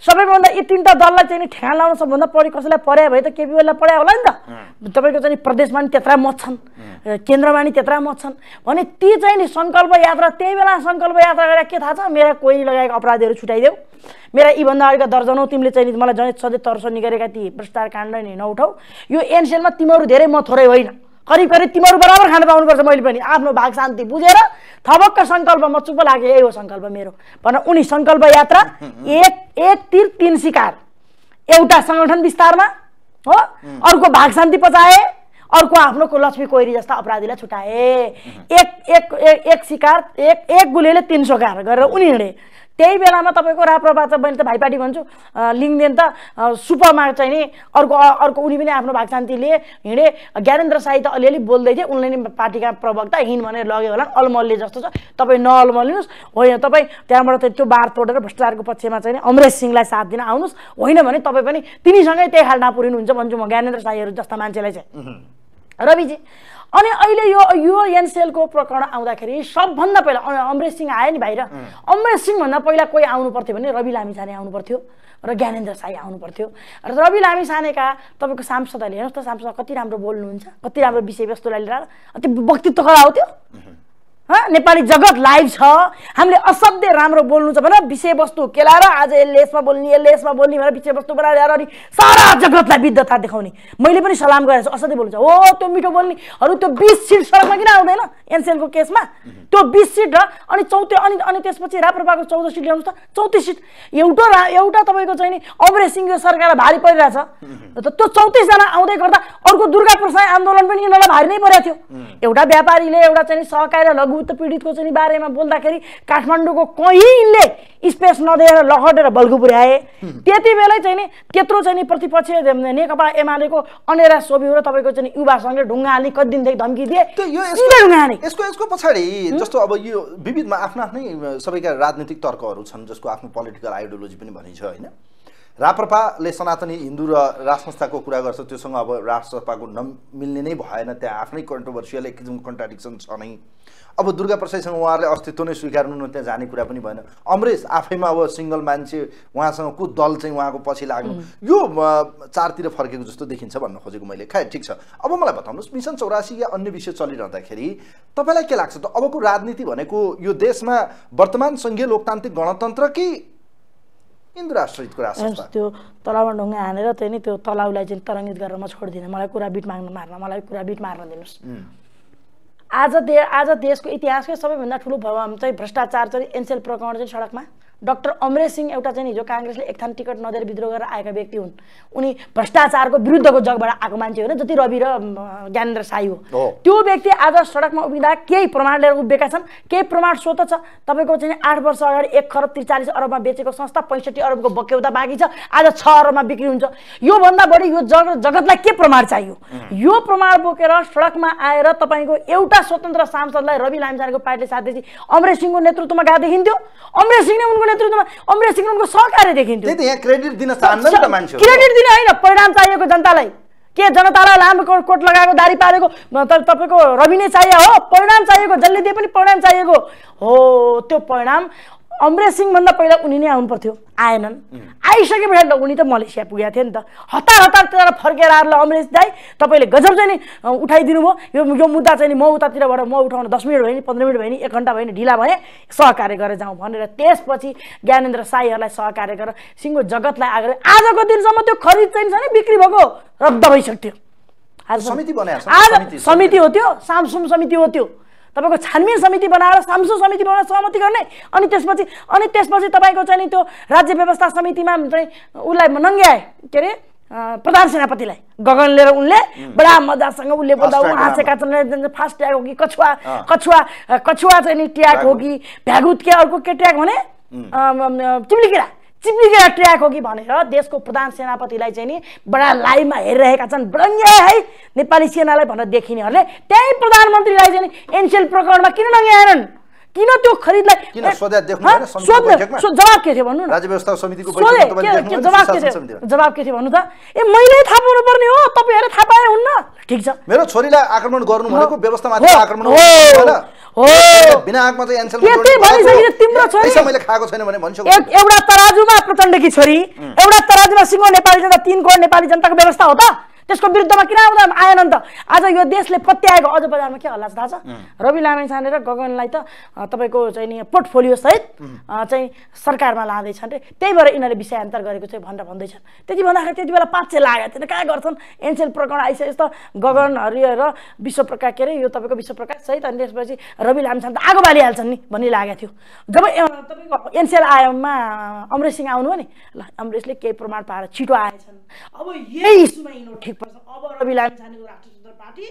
सबैभन्दा यी तिनवटा दललाई चाहिँ नि ठ्याँ लाउन सबभन्दा बढी कसैलाई पर्या भए त केपी केपिओलीलाई पढायो होला नि त तपाईँको चाहिँ प्रदेशमा नि त्यत्रा मत छन् केन्द्रमा नि त्यत्रा मत छन् भने ती चाहिँ नि सङ्कल्प यात्रा त्यही बेला सङ्कल्प यात्रा गरेर के थाहा छ मेरा कोही लगाएको अपराधीहरू छुट्याइदेऊ मेरा यीभन्दा अगाडिका दर्जनौ तिमीले चाहिँ मलाई जनित सधैँ तर्सनी गरेका ती भ्रष्टाचार काण्ड नि नउठाऊ यो एनसिएलमा तिमीहरू धेरै म थोरै होइन करिब करिब तिमीहरू बराबर खान पाउनुपर्छ मैले पनि आफ्नो भाग शान्ति बुझेर थपक्क सङ्कल्प म चुप लाग्यो यही हो सङ्कल्प मेरो भनेर उनी सङ्कल्प यात्रा एक एक तिर तिन सिकार एउटा सङ्गठन विस्तारमा हो अर्को भाग शान्ति पचाए अर्को आफ्नो लक्ष्मी कोइरी जस्ता अपराधीलाई छुट्याए एक एक एक सिकार एक एक गुलेले तिन सोकार गरेर उनी हिँडे त्यही बेलामा तपाईँको राप्रपा त मैले त भाइपाटी भन्छु लिङ्गदेन त सुपमा चाहिँ नि अर्को अर्को उनी पनि आफ्नो लिए हिँडे ज्ञानेन्द्र साई त अलिअलि बोल्दै थिए उनले नि पार्टीका प्रवक्ता हिँड भनेर लग्यो होला अलमल्ले जस्तो छ तपाईँ नअलमलिनुहोस् होइन तपाईँ त्यहाँबाट त्यो बार तोडेर भ्रष्टाचारको पक्षमा चाहिँ अमरेश सिंहलाई साथ दिन आउनुहोस् होइन भने तपाईँ पनि तिमीसँगै त्यही खाल नपुरिनुहुन्छ भन्छु म ज्ञानेन्द्र साईहरू जस्ता मान्छेलाई चाहिँ रविजी अनि अहिले यो यो एनसेलको प्रकरण आउँदाखेरि सबभन्दा पहिला अमरेश सिंह आयो नि बाहिर अमरेश सिंहभन्दा पहिला कोही आउनु पर्थ्यो भने रवि लामी जाने आउनु पर्थ्यो र ज्ञानेन्द्र साई आउनु पर्थ्यो र रवि लामी सानेका तपाईँको सांसदहरूले हेर्नुहोस् त सांसद कति राम्रो बोल्नुहुन्छ कति राम्रो विषयवस्तुलाई लिएर त्यो वक्तित्व कला आउँथ्यो नेपाली जगत लाइभ छ हामीले असाध्यै राम्रो बोल्नु छ भनेर विषयवस्तु केलाएर आज यसले यसमा बोल्ने यसले यसमा बोल्ने भनेर विषयवस्तु बनाएर ल्याएर अनि सारा जगतलाई विद्धता देखाउने मैले पनि सलाम गरेको छु असाध्यै बोल्नु छ हो त्यो मिठो बोल्ने अरू त्यो बिस सिट सडकमा किन आउँदैन एनसिएलको केसमा त्यो बिस सिट र अनि चौथे अनि अनि त्यसपछि राप्रपाको चौध सिट ल्याउनुहोस् त चौतिस सिट एउटा रा एउटा तपाईँको चाहिँ नि अमरेश सिंह सरकारलाई भारी परिरहेछ त त्यो चौतिसजना आउँदै गर्दा अर्को दुर्गा प्रसाद आन्दोलन पनि यिनीहरूलाई भारी नै परेको थियो एउटा व्यापारीले एउटा चाहिँ सहकारी लघु भूत पीडितको चाहिँ बारेमा बोल्दाखेरि काठमाडौँको कहीँले स्पेस नदिएर लखटेर बल्गु पुर्याए त्यति बेलै चाहिँ नि त्यत्रो चाहिँ नि प्रतिपक्ष नेकपा एमालेको अनेरा सोभि र तपाईँको चाहिँ युवा ढुङ्गा हाली कति दिनदेखि धम्की दिए यसको यसको पछाडि जस्तो अब यो विविधमा आफ्नो आफ्नै सबैका राजनीतिक तर्कहरू छन् जसको आफ्नो पोलिटिकल आइडियोलोजी पनि भनिन्छ होइन राप्रपाले सनातनी हिन्दू र राज संस्थाको कुरा गर्छ त्योसँग अब राजसपाको नमिल्ने नै भएन त्यहाँ आफ्नै कन्ट्रोभर्सियल एक किसिमको कन्ट्राडिक्सन छ नै अब दुर्गा प्रसाईसँग उहाँहरूले अस्तित्व नै स्वीकार्नु त्यहाँ जाने कुरा पनि भएन अमरेश आफैमा अब सिङ्गल मान्छे उहाँसँग को दल चाहिँ उहाँको पछि लाग्नु यो चारतिर फर्केको जस्तो देखिन्छ भन्न खोजेको मैले खै ठिक छ अब मलाई बताउनुहोस् मिसन चौरासी या अन्य विषय चलिरहँदाखेरि तपाईँलाई के लाग्छ त अबको राजनीति भनेको यो देशमा वर्तमान सङ्घीय लोकतान्त्रिक गणतन्त्र कि इन्द्राश्रितको त्यो तलाउमा ढुङ्गा हानेर त्यही नि त्यो तलाउलाई चाहिँ तरङ्गित गरेर म छोडिदिनँ मलाई कुरा बिट माग्नु मार्न मलाई कुरा बिट मार्न दिनुहोस् आज दे आज देशको इतिहासकै सबैभन्दा ठुलो चाहिँ भ्रष्टाचार चाहिँ एनसेल प्रकरण चाहिँ सडकमा डक्टर अमरेश सिंह एउटा चाहिँ हिजो काङ्ग्रेसले एक थान टिकट नदिएर विद्रोह गरेर आएका व्यक्ति हुन् उनी भ्रष्टाचारको विरुद्धको जगबाट आएको मान्छे होइन जति रवि र ज्ञानेन्द्र साई हो त्यो व्यक्ति आज सडकमा उभिँदा केही प्रमाण लिएर उभिएका छन् केही प्रमाण स्वत छ तपाईँको चाहिँ आठ वर्ष अगाडि एक खरब त्रिचालिस अरबमा बेचेको संस्था पैँसठी अरबको बक्यौता बाँकी छ आज छ अरबमा बिक्री हुन्छ योभन्दा बढी यो जग जगतलाई के प्रमाण चाहियो यो प्रमाण बोकेर सडकमा आएर तपाईँको एउटा स्वतन्त्र सांसदलाई रवि लामिसारको पार्टीले साथ दिएपछि अमरेश सिंहको नेतृत्वमा गएको देखिन्थ्यो अमरेश सिंहले उनको नेतृत्वमा अमरेश सिंहको सहकार्य देखिन्थ्यो त्यही त यहाँ क्रेडिट दिन चाहन्न त मान्छे क्रेडिट दिने होइन परिणाम चाहिएको जनतालाई के जनतालाई लामो कोट लगाएको दारी पारेको तपाईँको रवि नै चाहियो हो परिणाम चाहिएको जसले दिए पनि परिणाम चाहिएको हो त्यो परिणाम अमरेश सिंहभन्दा पहिला उनी नै आउनु पर्थ्यो आएनन् आइसके पछाडि उनी त मलेसिया पुगेका थिए नि त हतार हतार त्यहाँबाट फर्केर आएर अमरेश दाई तपाईँले गजब चाहिँ नि उठाइदिनु भयो यो मुद्दा चाहिँ नि म उतातिरबाट म उठाउन दस मिनट भयो नि पन्ध्र मिनट भयो नि एक घन्टा भयो नि ढिला भएँ सहकार्य गरेर जाउँ भनेर त्यसपछि ज्ञानेन्द्र साईहरूलाई सहकार्य गरेर सिङ्गो जगतलाई आग्रह आजको दिनसम्म त्यो खरिद चाहिँ छ नि बिक्री भएको रद्द भइसक्थ्यो आज समिति हो त्यो सामसुम समिति हो त्यो तपाईँको छानबिन समिति बनाएर सामसु समिति बनाएर सहमति गर्ने अनि त्यसपछि अनि त्यसपछि तपाईँको चाहिँ नि त्यो राज्य व्यवस्था समितिमा चाहिँ उसलाई नङ्ग्याए के अरे प्रधान सेनापतिलाई गगन लिएर उनले बडा मजासँग उसले बोल्दा ऊ हाँसेका छन् फास्ट ट्याग हो कि कछुवा कछुवा कछुवा चाहिँ नि ट्याग हो कि भ्यागुत के अर्को के ट्याग भने चिम्लिकिरा चिप्लिकेर ट्र्याक हो कि भनेर देशको प्रधान सेनापतिलाई चाहिँ नि बडा लाइभमा हेरिरहेका छन् ब्रङ्ग्या है नेपाली सेनालाई भनेर देखिनेहरूले त्यही प्रधानमन्त्रीलाई चाहिँ एनसिएल प्रकरणमा किन नग्याएनन् किन त्यो खरिदलाई जवाब के थियो भन्नु जवाब के थियो जवाब के थियो भन्नु त ए मैले थाहा पाउनु पर्ने हो तपाईँहरूले थाहा पाए हुन्न ठिक छ मेरो छोरीलाई आक्रमण गर्नु भनेको व्यवस्थामा आक्रमण बिना आगमा चाहिँ एन्सर तिम्रो छोरी मैले खाएको छैन भने भन्छु एउटा तराजुमा प्रचण्डकी छोरी एउटा तराजुमा सिङ्गो नेपाली जनता तिन कोड नेपाली जनताको व्यवस्था हो त त्यसको विरुद्धमा किन आउँदा आएन नि त आज यो देशले पत्याएको अझ बजारमा के हल्ला छ थाहा छ रवि लामा र गगनलाई त तपाईँको चाहिँ नि पोर्टफोलियो सहित चाहिँ सरकारमा लाँदैछन् रे त्यही भएर यिनीहरूले विषयान्तर गरेको चाहिँ भनेर भन्दैछन् त्यति भन्दाखेरि त्यति बेला पाँचे लागेको थिएन कहाँ गर्छन् एनसेल प्रकरण आइसकेपछि त गगन हरि र विश्वप्रकाश के अरे यो तपाईँको विश्वप्रकाश सहित अनि त्यसपछि रवि छान त आगो बालिहाल्छन् नि भन्ने लागेको थियो जब तपाईँको एनसेल आयोमा अमरेश सिंह आउनु हो नि ल अमरेशले केही प्रमाण पाएर छिटो आएछन् अब यही इस्युमा यिनीहरू ठिक अब रवि लामिछानेको राष्ट्रिय स्वतन्त्र पार्टी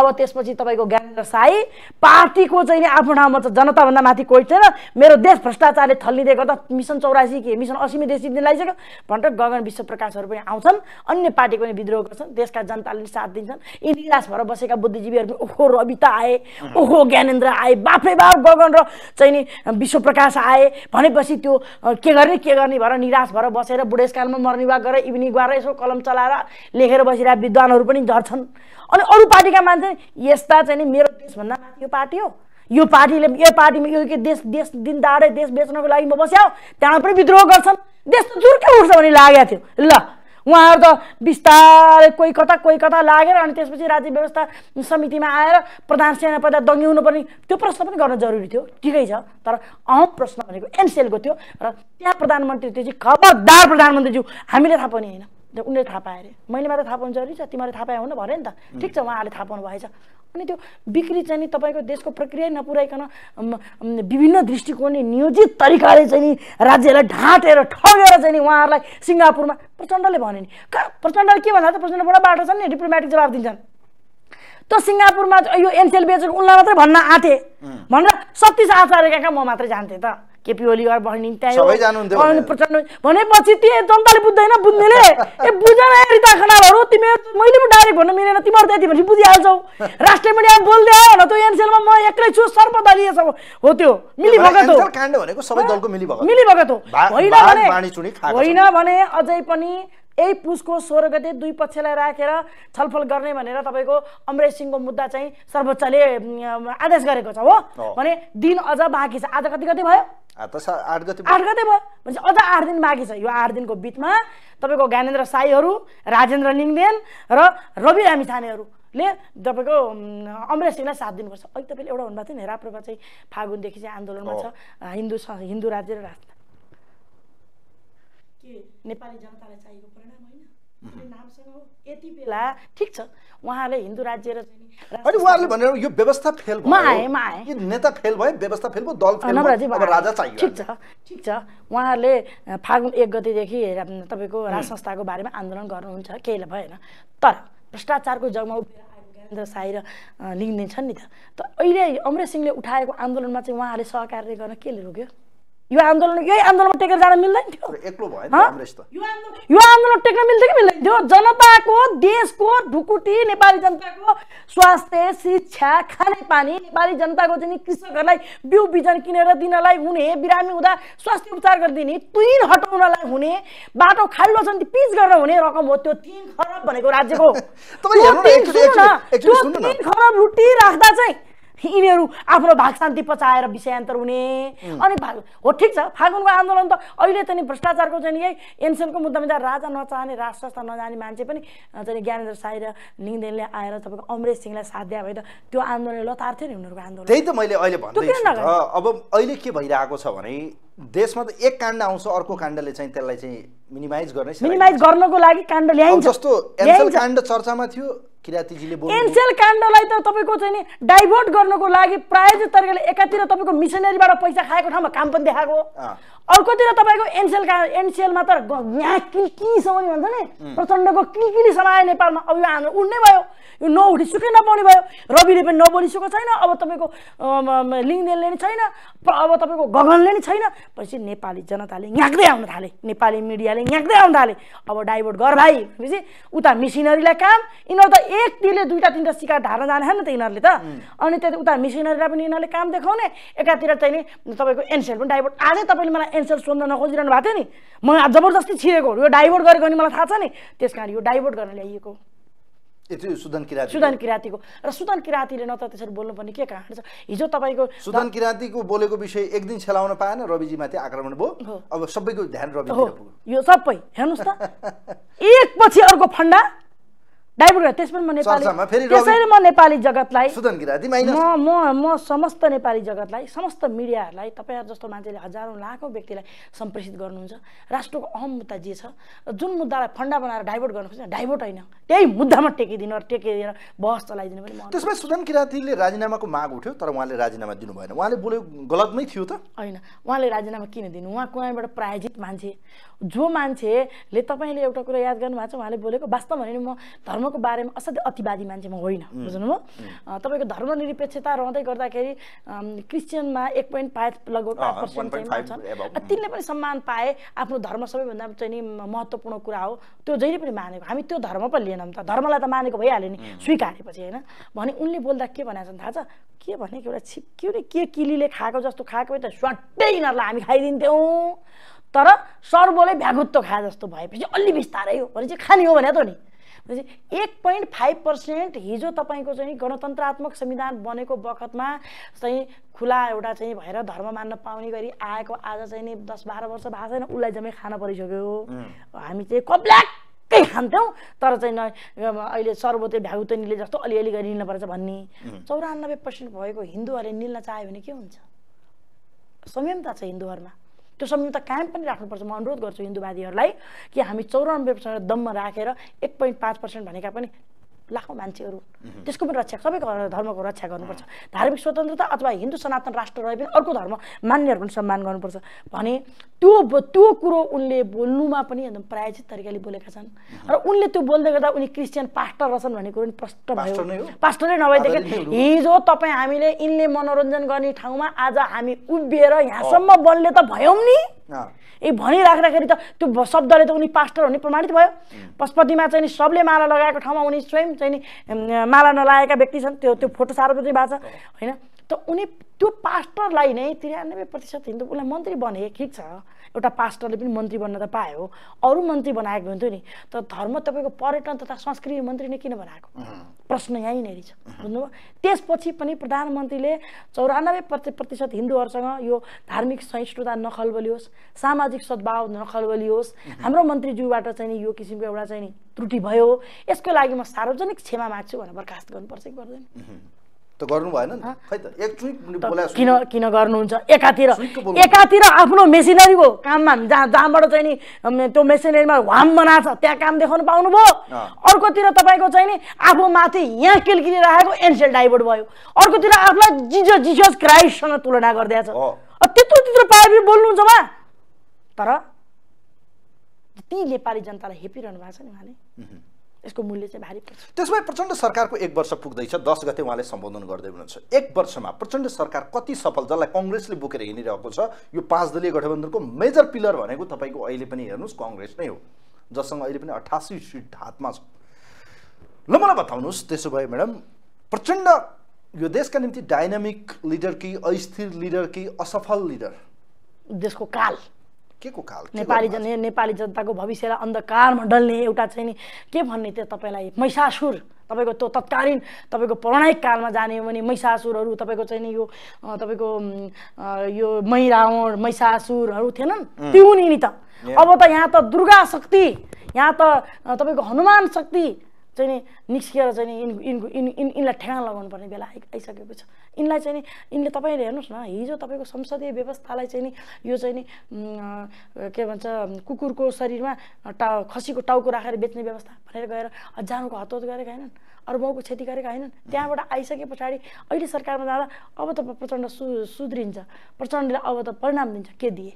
अब त्यसपछि तपाईँको ज्ञानेन्द्र साई पार्टीको चाहिँ नि आफ्नो ठाउँमा चाहिँ जनताभन्दा माथि छैन मेरो देश भ्रष्टाचारले थल्लिँदै गर्दा मिसन चौरासी के मिसन असीमी देश दिन लगाइसक्यो भनेर गगन विश्वप्रकाशहरू पनि आउँछन् अन्य पार्टीको पनि विद्रोह गर्छन् देशका जनताले पनि साथ दिन्छन् यी निराश भएर बसेका बुद्धिजीवीहरू पनि ओहो रविता आए ओहो ज्ञानेन्द्र आए बाफे बाफ गगन र चाहिँ नि विश्वप्रकाश आए भनेपछि त्यो के गर्ने के गर्ने भएर निराश भएर बसेर बुढेसकालमा वा गरेर इभिनिङ गरेर यसो कलम चलाएर लेखेर बसिरहेका विद्वानहरू पनि झर्छन् अनि अरू पार्टीका मान्छे यस्ता चाहिँ नि मेरो देशभन्दा माथि यो पार्टी हो यो पार्टीले यो पार्टीमा यो के देश देश दिन दाडे देश बेच्नको लागि म बस्याओ त्यहाँ पनि विद्रोह गर्छन् देश त चुर्के उठ्छ भन्ने लागेको थियो ल उहाँहरू त बिस्तारै कोही कता कोही कता लागेर अनि त्यसपछि राज्य व्यवस्था समितिमा आएर प्रधान सेनापतिलाई दङ्ग्याउनु पर्ने त्यो प्रश्न पनि गर्न जरुरी थियो ठिकै छ तर अहम प्रश्न भनेको एनसिएलको थियो र त्यहाँ प्रधानमन्त्री त्यो चाहिँ खबरदार प्रधानमन्त्रीज्यू हामीले थाहा पनि होइन उनीहरूले थाहा पाए अरे मैले मात्र थाहा जरुरी छ तिमीहरूले थाहा पायो भने भरे नि त ठिक छ उहाँहरूले थाहा पाउनु भएछ अनि त्यो बिक्री चाहिँ नि तपाईँको देशको प्रक्रिया नपुऱ्याइकन विभिन्न दृष्टिकोणले नियोजित तरिकाले चाहिँ नि राज्यलाई ढाँटेर ठगेर चाहिँ नि उहाँहरूलाई सिङ्गापुरमा प्रचण्डले भने नि कहाँ प्रचण्डले के भन्दा त प्रचण्डबाट बाटो छन् नि डिप्लोमेटिक जवाब दिन्छन् त सिङ्गापुरमा यो एनसेल बेचेको उनलाई मात्रै भन्न आँटे भनेर सतीश आचार्य कहाँ म मात्रै जान्थेँ त केपी घर बहिनी त्यहाँ प्रचण्ड भनेपछि त्यो जनताले बुझ्दैन बुझ्नेले ए बुझेन रिता खनालहरू तिमी मैले पनि डाइरेक्ट भन्न मिलेन तिमीहरू त्यति भनेपछि बुझिहाल्छौ राष्ट्रिय मिडियामा बोल्दै आयो न त एनसेलमा म एक्लै छु सर्वदलीय छ हो त्यो भगत हो मिलिभगत हो होइन भने होइन भने अझै पनि यही पुसको सोह्र गते दुई पक्षलाई राखेर छलफल गर्ने भनेर तपाईँको अमरेश सिंहको मुद्दा चाहिँ सर्वोच्चले आदेश गरेको छ हो भने दिन अझ बाँकी छ आज कति कति भयो आठ गते भयो भनेपछि अझ आठ दिन बाँकी छ यो आठ दिनको बिचमा तपाईँको ज्ञानेन्द्र साईहरू राजेन्द्र लिङदेन र रवि लामिछानेहरू ले तपाईँको अमरेश सिंहलाई साथ दिनुपर्छ अघि तपाईँले एउटा भन्नुभएको थियो नि राप्रोमा चाहिँ फागुनदेखि चाहिँ आन्दोलनमा छ हिन्दू हिन्दू राज्य र राष्ट्र के नेपाली जनतालाई चाहिएको परिणाम होइन नामसँग यति बेला ठिक छ उहाँले हिन्दू राज्य र अनि उहाँहरूले भनेर यो व्यवस्था फेल म आएँ म आएँ नेता फेल भयो व्यवस्था फेल भयो दल फेल भयो अब राजा चाहियो ठिक छ ठिक छ उहाँहरूले फागुन एक गतेदेखि तपाईँको राज संस्थाको बारेमा आन्दोलन गर्नुहुन्छ केहीले भएन तर भ्रष्टाचारको जगमा उभिएर राजेन्द्र साई र लिङ्गदेन छन् नि त त अहिले अमरेश सिंहले उठाएको आन्दोलनमा चाहिँ उहाँहरूले सहकार्य गर्न केले रोक्यो यो आन्दोलन यही आन्दोलनमा टेकेर जान मिल्दैन थियो यो आन्दोलन टेक्न मिल्थ्यो कि मिल्दैन थियो जनताको देशको ढुकुटी नेपाली जनताको स्वास्थ्य शिक्षा खानेपानी नेपाली जनताको चाहिँ कृषकहरूलाई बिउ बिजन किनेर दिनलाई हुने बिरामी हुँदा स्वास्थ्य उपचार गरिदिने तुइन हटाउनलाई हुने बाटो खाल्लो छ नि पिच गरेर हुने रकम हो त्यो तिन खरब भनेको राज्यको तिन खरब रुटी राख्दा चाहिँ यिनीहरू आफ्नो भाग शान्ति पचाएर विषयान्तर हुने अनि भाग हो ठिक छ फागुनको आन्दोलन त अहिले त नि भ्रष्टाचारको चाहिँ यही एनसेलको मुद्दामा चाहिँ राजा नचाहने राष्ट्र संस्था नजाने मान्छे पनि चाहिँ ज्ञानेन्द्र साई र लिङदेनले आएर तपाईँको अमरेश सिंहलाई साथ दिए भए त त्यो आन्दोलनले लतार्थ्यो नि उनीहरूको आन्दोलन त्यही त मैले अहिले भन्दै अब अहिले के भइरहेको छ भने देशमा त एक काण्ड आउँछ अर्को काण्डले चाहिँ त्यसलाई चाहिँ मिनिमाइज गर्ने मिनिमाइज गर्नको लागि काण्ड ल्याइन्छ जस्तो एनसेल काण्ड चर्चामा थियो किरातीजीले एनसेल काण्डलाई त तपाईँको चाहिँ नि डाइभर्ट गर्नको लागि प्रायोजित तरिकाले एकातिर तपाईँको मिसनरीबाट पैसा खाएको ठाउँमा काम पनि देखाएको अर्कोतिर तपाईँको एनसेल का एनसेलमा त यहाँ किलकिली भन्छ नि प्रचण्डको किलकिली समायो नेपालमा अब यो हाम्रो उड्ने भयो यो नउठिसुकै नपाउने भयो रविले पनि नबोलिसकेको छैन अब तपाईँको लिङ्गदेनले नि छैन अब तपाईँको गगनले नि छैन पछि नेपाली जनताले यहाँक्दै आउन थाले नेपाली मिडियाले यहाँक्दै आउन थाले अब डाइभर्ट गर भाइ भनेपछि उता मिसिनरीलाई काम यिनीहरू त एक तिरले दुईवटा तिनवटा सिका ढार्न जाने होइन त यिनीहरूले त अनि त्यति उता मिसिनरीलाई पनि यिनीहरूले काम देखाउने एकातिर चाहिँ नि तपाईँको एनसेल पनि डाइभर्ट आजै तपाईँले मलाई एनसेल सोध्न नखोजिरहनु भएको थियो नि म जबरजस्ती छिरेको यो डाइभर्ट गरेको नि मलाई थाहा छ नि त्यस कारण यो डाइभर्ट गर्न ल्याइएको सुदन किराती सुदन किरातीको र सुदन किरातीले न त त्यसरी बोल्नुपर्ने के कारण छ हिजो तपाईँको सुदन किरातीको बोलेको विषय एक दिन छेलाउन पाएन रविजीमाथि आक्रमण भयो अब सबैको ध्यान रवि यो सबै हेर्नुहोस् त एकपछि अर्को फन्डा डाइभर्ट गरेँ त्यसमा म नेपाली त्यसैले म नेपाली जगतलाई म म म समस्त नेपाली जगतलाई समस्त मिडियाहरूलाई तपाईँहरू जस्तो मान्छेले हजारौँ लाखौँ व्यक्तिलाई सम्प्रेषित गर्नुहुन्छ राष्ट्रको अहम मुद्दा जे छ जुन मुद्दालाई फन्डा बनाएर डाइभर्ट गर्नु खोज्छ डाइभर्ट होइन त्यही मुद्दामा टेकिदिनु र टेकिदिएर बहस चलाइदिनु पनि त्यसमा सुदन किरातीले राजीनामाको माग उठ्यो तर उहाँले राजीनामा दिनु भएन उहाँले बोलेको नै थियो त होइन उहाँले राजीनामा किन दिनु उहाँ कुनैबाट प्रायोजित मान्छे जो मान्छेले तपाईँले एउटा कुरा याद गर्नुभएको छ उहाँले बोलेको वास्तवमा भने म धर्मको बारेमा असाध्य अतिवादी मान्छे म होइन बुझ्नु बुझ्नुभयो तपाईँको धर्मनिरपेक्षता रहँदै गर्दाखेरि क्रिस्चियनमा एक पोइन्ट फाइभ लगभग तिनले पनि सम्मान पाए आफ्नो धर्म सबैभन्दा चाहिँ नि महत्त्वपूर्ण कुरा हो त्यो जहिले पनि मानेको हामी त्यो धर्म पनि लिएनौँ त धर्मलाई त मानेको भइहाल्यो नि स्वीकारेपछि होइन भने उनले बोल्दा के भनेको छन् थाहा छ के भनेको एउटा छिक्क्यो के किलीले खाएको जस्तो खाएको त स्वाटै यिनीहरूलाई हामी खाइदिन्थ्यौँ तर सर्वले भ्यागुत्व खाए जस्तो भएपछि अलि बिस्तारै हो भने खाने हो भने त नि भनेपछि एक पोइन्ट फाइभ पर्सेन्ट हिजो तपाईँको चाहिँ गणतन्त्रात्मक संविधान बनेको बखतमा चाहिँ खुला एउटा चाहिँ भएर धर्म मान्न पाउने गरी आएको आज चाहिँ नि दस बाह्र वर्ष भएको छैन उसलाई जम्मै खान परिसक्यो हामी चाहिँ कब्ल्याक्कै खान्थ्यौँ तर चाहिँ न अहिले सर्वोच्च भ्यागुत्तो निले जस्तो अलिअलि गरी निल्नुपर्छ भन्ने चौरानब्बे पर्सेन्ट भएको हिन्दूहरूले निल्न चाह्यो भने के हुन्छ संयमता छ हिन्दूहरूमा त्यो संयुक्त कायम पनि राख्नुपर्छ म अनुरोध गर्छु हिन्दूवादीहरूलाई कि हामी चौरानब्बे पर्सेन्ट दममा राखेर एक पोइन्ट पाँच पर्सेन्ट भनेका पनि लाखौँ मान्छेहरू त्यसको पनि रक्षा सबैको धर्मको रक्षा गर्नुपर्छ धार्मिक स्वतन्त्रता अथवा हिन्दू सनातन राष्ट्र रहे पनि अर्को धर्म मान्नेहरू पनि सम्मान गर्नुपर्छ भने त्यो त्यो कुरो उनले बोल्नुमा पनि एकदम प्रायोजित तरिकाले बोलेका छन् र उनले त्यो बोल्दै गर्दा उनी क्रिस्चियन पास्टर रहेछन् भन्ने कुरो पनि प्रष्ट भयो पास्टरै नभएदेखि हिजो तपाईँ हामीले यिनले मनोरञ्जन गर्ने ठाउँमा आज हामी उभिएर यहाँसम्म बोल्ने त भयौँ नि ए भनिराख्दाखेरि त त्यो शब्दले त उनी पास्टर हुने प्रमाणित भयो पशुपतिमा चाहिँ नि सबले माला लगाएको ठाउँमा उनी स्वयं चाहिँ नि माला नलाएका व्यक्ति छन् त्यो त्यो फोटो सार्वजनिक भएको छ होइन त उनी त्यो पास्टरलाई नै त्रियानब्बे प्रतिशत हिन्दू उसलाई मन्त्री बने ठिक छ एउटा पास्टरले पनि मन्त्री बन्न त पायो अरू मन्त्री बनाएको हुन्थ्यो नि त धर्म तपाईँको पर्यटन तथा संस्कृति मन्त्री नै किन बनाएको प्रश्न यहीँनिर छ बुझ्नुभयो त्यसपछि पनि प्रधानमन्त्रीले चौरानब्बे प्रति प्रतिशत हिन्दूहरूसँग यो धार्मिक सहिष्णुता नखलबलियोस् सामाजिक सद्भाव नखलबलियोस् हाम्रो मन्त्रीज्यूबाट चाहिँ यो किसिमको एउटा चाहिँ नि त्रुटि भयो यसको लागि म सार्वजनिक क्षमा माग्छु भनेर बर्खास्त गर्नुपर्छ कि गर्दैन त गर्नु भएन किन किन गर्नुहुन्छ एकातिर एकातिर आफ्नो मेसिनरीको काममा जहाँ जहाँबाट चाहिँ नि त्यो मेसिनरीमा वाम बनाएको छ त्यहाँ काम देखाउनु पाउनुभयो अर्कोतिर तपाईँको चाहिँ नि आफू माथि यहाँ किलकिलिरहेको एनसेल डाइभर्ट भयो अर्कोतिर आफूलाई जिजो जिजस क्राइस्टसँग तुलना गरिदिएछ त्यत्रो त्यत्रो पाए बोल्नुहुन्छ वा तर ती नेपाली जनतालाई हेपिरहनु भएको छ नि उहाँले यसको मूल्य चाहिँ भारी पर्छ भए प्रचण्ड सरकारको एक वर्ष पुग्दैछ दस गते उहाँले सम्बोधन गर्दै हुनुहुन्छ एक वर्षमा प्रचण्ड सरकार कति सफल जसलाई कङ्ग्रेसले बोकेर हिँडिरहेको छ यो पाँच दलीय गठबन्धनको मेजर पिलर भनेको तपाईँको अहिले पनि हेर्नुहोस् कङ्ग्रेस नै हो जससँग अहिले पनि अठासी सिट हातमा छ ल मलाई बताउनुहोस् त्यसो भए म्याडम प्रचण्ड यो देशका निम्ति डाइनामिक लिडर कि अस्थिर लिडर कि असफल लिडर देशको काल के को काल नेपाली जन नेपाली जनताको भविष्यलाई अन्धकारमा डल्ने एउटा चाहिँ नि के भन्ने त्यो तपाईँलाई मैसासुर तपाईँको त्यो तत्कालीन तपाईँको पौराणिक कालमा जाने हो भने मैसासुरहरू तपाईँको चाहिँ नि यो तपाईँको यो मै रावण मैसासुरहरू थिएनन् त्यो नि त अब त यहाँ त दुर्गा शक्ति यहाँ त तपाईँको हनुमान शक्ति चाहिँ नि निस्किएर चाहिँ नि इन इन इन यिनलाई ठेगान पर्ने बेला आइ आइसकेको छ यिनलाई चाहिँ नि यिनले तपाईँले हेर्नुहोस् न हिजो तपाईँको संसदीय व्यवस्थालाई चाहिँ नि यो चाहिँ नि के भन्छ कुकुरको शरीरमा टा खसीको टाउको राखेर बेच्ने व्यवस्था भनेर गएर जानुको हतोत गरेका होइनन् अरू बाउको क्षति गरेका होइनन् त्यहाँबाट आइसके पछाडि अहिले सरकारमा जाँदा अब त प्रचण्ड सु सुध्रिन्छ प्रचण्डले अब त परिणाम दिन्छ के दिए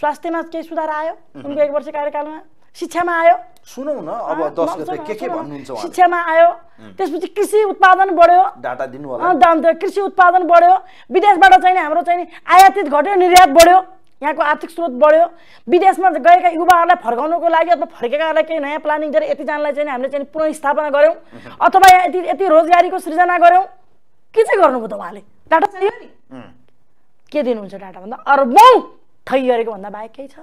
स्वास्थ्यमा केही सुधार आयो उनको एक वर्ष कार्यकालमा शिक्षामा आयो सुनौ न अब दस गते के के भन्नुहुन्छ शिक्षामा आयो त्यसपछि कृषि उत्पादन बढ्यो डाटा दिनु होला कृषि उत्पादन बढ्यो विदेशबाट चाहिँ हाम्रो चाहिँ आयातित घट्यो निर्यात बढ्यो यहाँको आर्थिक स्रोत बढ्यो विदेशमा गएका युवाहरूलाई फर्काउनुको लागि अथवा फर्केकाहरूलाई केही नयाँ प्लानिङ गरेर यतिजनालाई चाहिँ हामीले चाहिँ पुनस्थापना गऱ्यौँ अथवा यहाँ यति यति रोजगारीको सृजना गऱ्यौँ के चाहिँ गर्नुभयो त उहाँले डाटा चाहियो नि के दिनुहुन्छ डाटा भन्दा अर्बौँ थै गरेको भन्दा बाहेक केही छ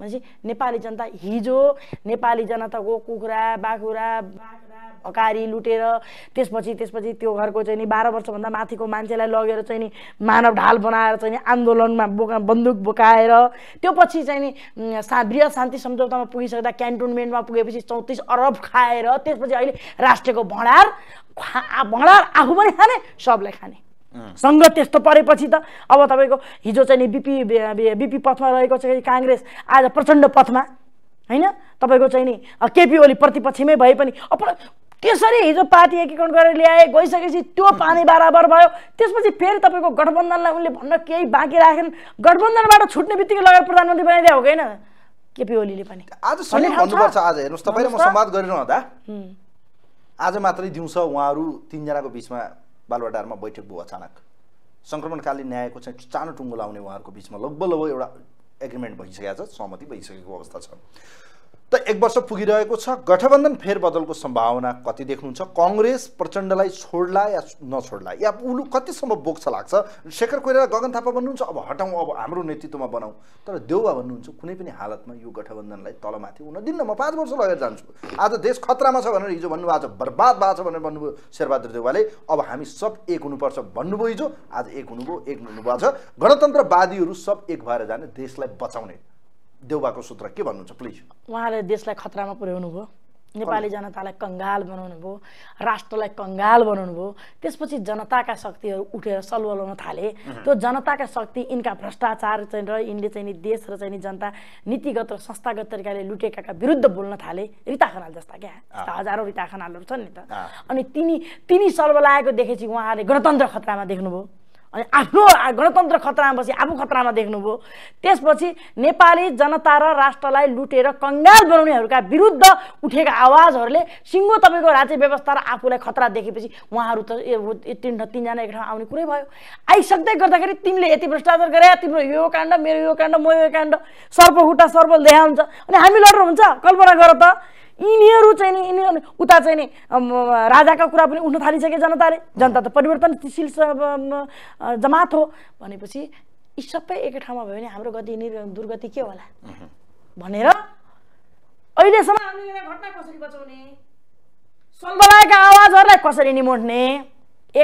भनेपछि नेपाली जनता हिजो नेपाली जनताको कुखुरा बाख्रा बाख्रा भकारी लुटेर त्यसपछि त्यसपछि त्यो घरको चाहिँ नि बाह्र वर्षभन्दा माथिको मान्छेलाई लगेर चाहिँ नि मानव ढाल बनाएर चाहिँ नि आन्दोलनमा बोका बन्दुक बोकाएर त्यो पछि चाहिँ नि सा शान्ति सम्झौतामा पुगिसक्दा क्यान्टोनमेन्टमा पुगेपछि चौतिस अरब खाएर त्यसपछि अहिले राष्ट्रको भँडार भँडार आफू पनि खाने सबलाई खाने सङ्घ त्यस्तो परेपछि त अब तपाईँको हिजो चाहिँ नि बिपी बिपी पथमा रहेको चाहिँ काङ्ग्रेस आज प्रचण्ड पथमा होइन तपाईँको चाहिँ नि केपी ओली प्रतिपक्षमै भए पनि अब त्यसरी हिजो पार्टी एकीकरण गरेर ल्याए गइसकेपछि त्यो पानी बराबर भयो त्यसपछि फेरि तपाईँको गठबन्धनलाई उनले भन्न केही बाँकी राखेन गठबन्धनबाट छुट्ने बित्तिकै लगाएर प्रधानमन्त्री बनाइदियो हो होइन केपी ओलीले पनि आज भन्नुपर्छ आज हेर्नुहोस् तपाईँले म संवाद गरिरहँदा आज मात्रै दिउँसो उहाँहरू तिनजनाको बिचमा बालवाडारमा बैठक भयो अचानक सङ्क्रमणकालीन न्यायको चाहिँ चानो टुङ्गो लाउने उहाँहरूको बिचमा लगभग लगभग एउटा एग्रिमेन्ट भइसकेको छ सहमति भइसकेको अवस्था छ त एक वर्ष पुगिरहेको छ गठबन्धन फेरबदलको सम्भावना कति देख्नुहुन्छ कङ्ग्रेस प्रचण्डलाई छोड्ला या नछोड्ला या उसले कतिसम्म बोक्छ लाग्छ शेखर कोइराला गगन थापा भन्नुहुन्छ अब हटाउँ अब हाम्रो नेतृत्वमा बनाऊ तर देउवा भन्नुहुन्छ कुनै पनि हालतमा यो गठबन्धनलाई तलमाथि हुन दिन्न म पाँच वर्ष लगेर जान्छु आज देश खतरामा छ भनेर हिजो भन्नुभयो आज बर्बाद भएको छ भनेर भन्नुभयो शेरबहादुर देउवाले अब हामी सब एक हुनुपर्छ भन्नुभयो हिजो आज एक हुनुभयो एक हुनुभएको छ गणतन्त्रवादीहरू सब एक भएर जाने देशलाई बचाउने देउबाको सूत्र के भन्नुहुन्छ प्लिज उहाँले देशलाई खतरामा पुर्याउनु भयो नेपाली जनतालाई कङ्गाल बनाउनु भयो राष्ट्रलाई कङ्गाल बनाउनु भयो त्यसपछि जनताका शक्तिहरू उठेर सलवलाउन थाले त्यो जनताका शक्ति यिनका भ्रष्टाचार चाहिँ र यिनले चाहिँ नि देश र चाहिँ नि जनता नीतिगत र संस्थागत तरिकाले लुटेकाका विरुद्ध बोल्न थाले रिता खनाल जस्ता क्या यस्ता हजारौँ रिता खनालहरू छन् नि त अनि तिनी तिनी सर्वलाएको देखेपछि उहाँले गणतन्त्र खतरामा देख्नुभयो अनि आफ्नो गणतन्त्र खतरामा बसी आफू खतरामा देख्नुभयो त्यसपछि नेपाली जनता र राष्ट्रलाई लुटेर कङ्गाल बनाउनेहरूका विरुद्ध उठेका आवाजहरूले सिङ्गो तपाईँको राज्य व्यवस्था र आफूलाई खतरा देखेपछि उहाँहरू त तिन तिनजना एक ठाउँ आउने कुरै भयो आइसक्दै गर्दाखेरि तिमीले यति भ्रष्टाचार गरे तिम्रो यो काण्ड मेरो यो काण्ड म यो काण्ड सर्पखुट्टा सर्प देखा हुन्छ अनि हामी लडेर हुन्छ कल्पना गर त यिनीहरू चाहिँ नि यिनीहरू उता चाहिँ नि राजाका कुरा पनि उठ्न थालिसके जनताले जनता त परिवर्तनशील जमात हो भनेपछि यी सबै एकै ठाउँमा भयो भने हाम्रो गति दुर्गति के होला भनेर अहिलेसम्म हामीले घटना कसरी बचाउने सल्बलाएका आवाजहरूलाई कसरी निमोट्ने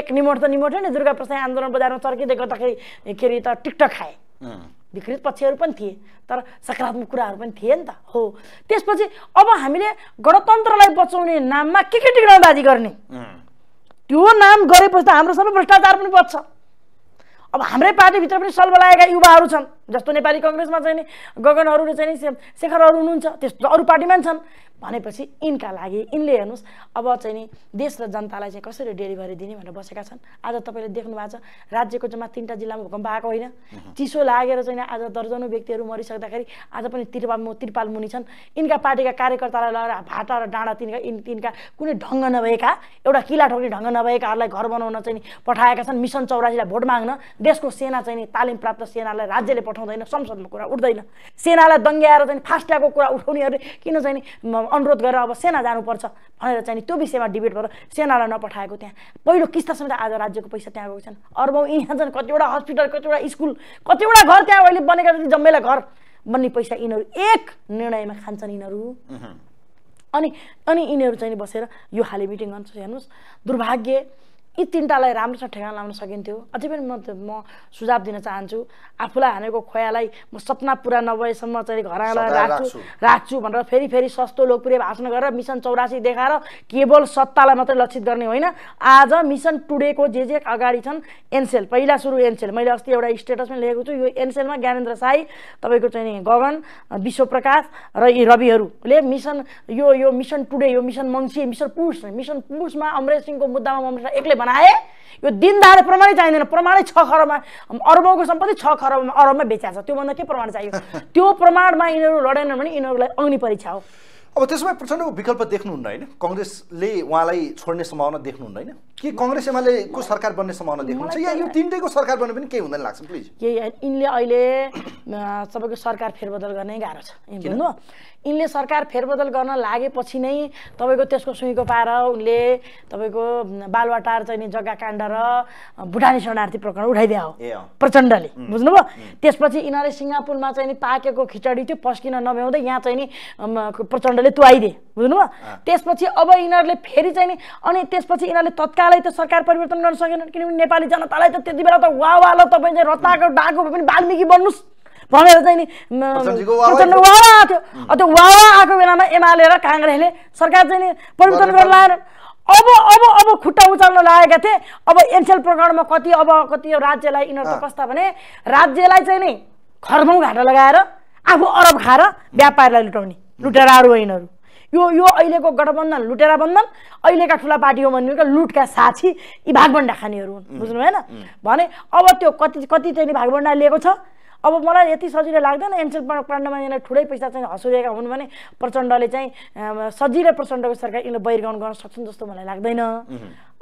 एक निमोट त निमोट्यो नि दुर्गा प्रसाद आन्दोलन बजारमा चर्किँदै गर्दाखेरि के अरे त टिकटक खाए विकृत पक्षहरू पनि थिए तर सकारात्मक कुराहरू पनि थिए नि त हो त्यसपछि अब हामीले गणतन्त्रलाई बचाउने नाममा के के टिकडाउदाजी गर्ने त्यो नाम गरेपछि त हाम्रो सबै भ्रष्टाचार पनि बच्छ अब हाम्रै पार्टीभित्र पनि सल्बलाएका युवाहरू छन् जस्तो नेपाली कङ्ग्रेसमा चाहिँ नि गगनहरू चाहिँ नि शेखरहरू हुनुहुन्छ त्यस्तो अरू पार्टीमा पनि छन् भनेपछि यिनका लागि यिनले हेर्नुहोस् अब चाहिँ नि देश र जनतालाई चाहिँ कसरी डेलिभरी दिने भनेर बसेका छन् आज तपाईँले देख्नु भएको छ राज्यको जम्मा तिनवटा जिल्लामा भूकम्प आएको होइन चिसो लागेर चाहिँ आज दर्जनौ व्यक्तिहरू मरिसक्दाखेरि आज पनि त्रिपाल त्रिपाल मुनि छन् यिनका पार्टीका कार्यकर्तालाई लगेर भाटा र डाँडा तिनका यिन तिनका कुनै ढङ्ग नभएका एउटा किला ठोक्ने ढङ्ग नभएकाहरूलाई घर बनाउन चाहिँ पठाएका छन् मिसन चौरासीलाई भोट माग्न देशको सेना चाहिँ नि तालिम प्राप्त सेनालाई राज्यले पठाउँदैन संसदमा कुरा उठ्दैन सेनालाई दङ्ग्याएर चाहिँ फास्ट्यागको कुरा उठाउनेहरू किन चाहिँ अनुरोध गरेर अब सेना जानुपर्छ भनेर चाहिँ त्यो विषयमा डिबेट गरेर सेनालाई नपठाएको त्यहाँ पहिलो किस्ता समेत आज राज्यको पैसा त्यहाँ गएको छन् अर्बौँ यहाँ छन् कतिवटा हस्पिटल कतिवटा स्कुल कतिवटा घर त्यहाँ अहिले बनेका जति जम्मैलाई घर बन्ने पैसा यिनीहरू एक निर्णयमा खान्छन् यिनीहरू अनि अनि यिनीहरू चाहिँ बसेर यो हाले मिटिङ गर्छ हेर्नुहोस् दुर्भाग्य यी तिनवटालाई राम्रोसँग ठेगाना लाउन सकिन्थ्यो अझै पनि म म सुझाव दिन चाहन्छु आफूलाई हानेको खोयालाई म सपना पुरा नभएसम्म चाहिँ घर राख्छु राख्छु भनेर फेरि फेरि सस्तो लोकप्रिय भाषण गरेर मिसन चौरासी देखाएर केवल सत्तालाई मात्रै लक्षित गर्ने होइन आज मिसन टुडेको जे जे अगाडि छन् एनसेल पहिला सुरु एनसेल मैले अस्ति एउटा पनि लेखेको छु यो एनसेलमा ज्ञानेन्द्र साई तपाईँको चाहिँ गगन विश्वप्रकाश र यी रविहरूले मिसन यो यो मिसन टुडे यो मिसन मङ्सी मिसन पुस मिसन पुसमा अमरेश सिंहको मुद्दामा म एक्लै बनाए यो दिनधारे प्रमाणै चाहिँदैन प्रमाणै छ खरबमा अरबौँको सम्पत्ति छ खरबमा अरबमा बेचिया छ त्योभन्दा के प्रमाण चाहियो त्यो प्रमाणमा यिनीहरू लडेनन् भने यिनीहरूलाई अग्नि परीक्षा हो अब त्यसमा प्रचण्डको विकल्प देख्नुहुन्न होइन कङ्ग्रेसले उहाँलाई छोड्ने सम्भावना देख्नुहुन्न होइन के कङ्ग्रेस एमालेको सरकार बन्ने सम्भावना देख्नुहुन्छ या यो तिनटैको सरकार बन्ने पनि केही हुँदैन लाग्छ प्लिज यही यिनले अहिले तपाईँको सरकार फेरबदल गर्नै गाह्रो छ बुझ्नु यिनले सरकार फेरबदल गर्न लागेपछि नै तपाईँको त्यसको सुईको पाएर उनले तपाईँको बालवाटार चाहिँ जग्गा काण्ड र भुटानी शरणार्थी प्रकरण उठाइदिए हो प्रचण्डले बुझ्नुभयो त्यसपछि यिनीहरूले सिङ्गापुरमा चाहिँ नि पाकेको खिचडी त्यो पस्किन नभ्याउँदै यहाँ चाहिँ नि प्रचण्डले त्यो तुवाइदिए बुझ्नुभयो त्यसपछि अब यिनीहरूले फेरि चाहिँ नि अनि त्यसपछि यिनीहरूले तत्कालै त सरकार परिवर्तन गर्न सकेनन् किनभने नेपाली जनतालाई त त्यति बेला त वा वा ल तपाईँ चाहिँ रत्ताको डाको भए पनि वाल्मिकी बन्नुहोस् भनेर चाहिँ नि वा वावा थियो त्यो वावा आएको बेलामा एमाले र काङ्ग्रेसले सरकार चाहिँ नि परिवर्तन गर्न लाएन अब अब अब खुट्टा उचाल्न लागेका थिए अब एनसेल प्रकरणमा कति अब कति राज्यलाई यिनीहरू त कस्ता भने राज्यलाई चाहिँ नि खर्मौँ घाटा लगाएर आफू अरब खाएर व्यापारीलाई लुटाउने लुटेराहरू लुटेरारोइनहरू यो यो अहिलेको गठबन्धन लुटेरा बन्धन अहिलेका ठुला पार्टी हो भनेको लुटका साक्षी यी भागभन्डा खानेहरू हुन् बुझ्नु भएन भने अब त्यो कति कति चाहिँ भागभन्डा लिएको छ अब मलाई यति सजिलो लाग्दैन एमसेल पाण्डमा यिनीहरू ठुलै पैसा चाहिँ हँसुरिएका हुन् भने प्रचण्डले चाहिँ सजिलै प्रचण्डको सरकार यिनीहरू बहिर्गमन गर्न सक्छन् जस्तो मलाई लाग्दैन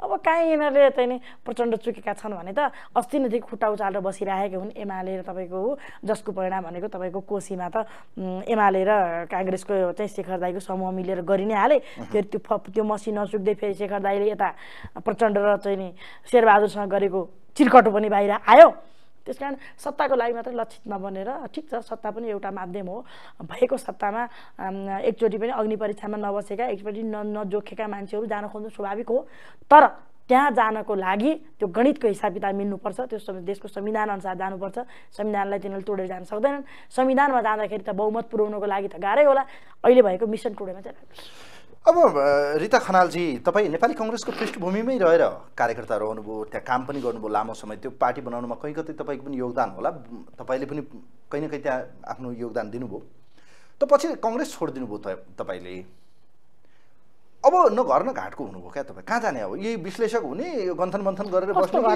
अब कहीँ यिनीहरूले चाहिँ नि प्रचण्ड चुकेका छन् भने त अस्ति नदेखि खुट्टा उचालेर बसिरहेको हुन् एमाले र तपाईँको हो जसको परिणाम भनेको तपाईँको कोसीमा त एमाले र काङ्ग्रेसको चाहिँ शेखर दाईको समूह मिलेर गरि नै हाले फेरि त्यो फ त्यो मसी नसुक्दै फेरि शेखर दाईले यता प्रचण्ड र चाहिँ नि शेरबहादुरसँग गरेको चिर्कटो पनि बाहिर आयो त्यस कारण सत्ताको लागि मात्र लक्षित नबनेर ठिक छ सत्ता पनि एउटा माध्यम हो भएको सत्तामा एकचोटि पनि अग्नि परीक्षामा नबसेका एकचोटि न नजोखेका मान्छेहरू जान खोज्नु स्वाभाविक हो तर त्यहाँ जानको लागि त्यो गणितको हिसाब किताब मिल्नुपर्छ त्यो देशको संविधान अनुसार जानुपर्छ संविधानलाई तिनीहरूले तोडेर जान सक्दैनन् संविधानमा जाँदाखेरि त बहुमत पुर्याउनको लागि त गाह्रै होला अहिले भएको मिसन टुडेमा चाहिँ अब रिता खनालजी तपाईँ नेपाली कङ्ग्रेसको पृष्ठभूमिमै रहेर कार्यकर्ता रहनुभयो त्यहाँ काम पनि गर्नुभयो लामो समय त्यो पार्टी बनाउनुमा कहीँ कतै तपाईँको पनि योगदान होला तपाईँले पनि कहीँ न कहीँ त्यहाँ आफ्नो योगदान दिनुभयो त पछि कङ्ग्रेस छोडिदिनुभयो तपाईँले अब न घर न घाटको हुनुभयो क्या तपाईँ कहाँ जाने अब यही विश्लेषक हुने यो गन्थन मन्थन गरेर बस्नु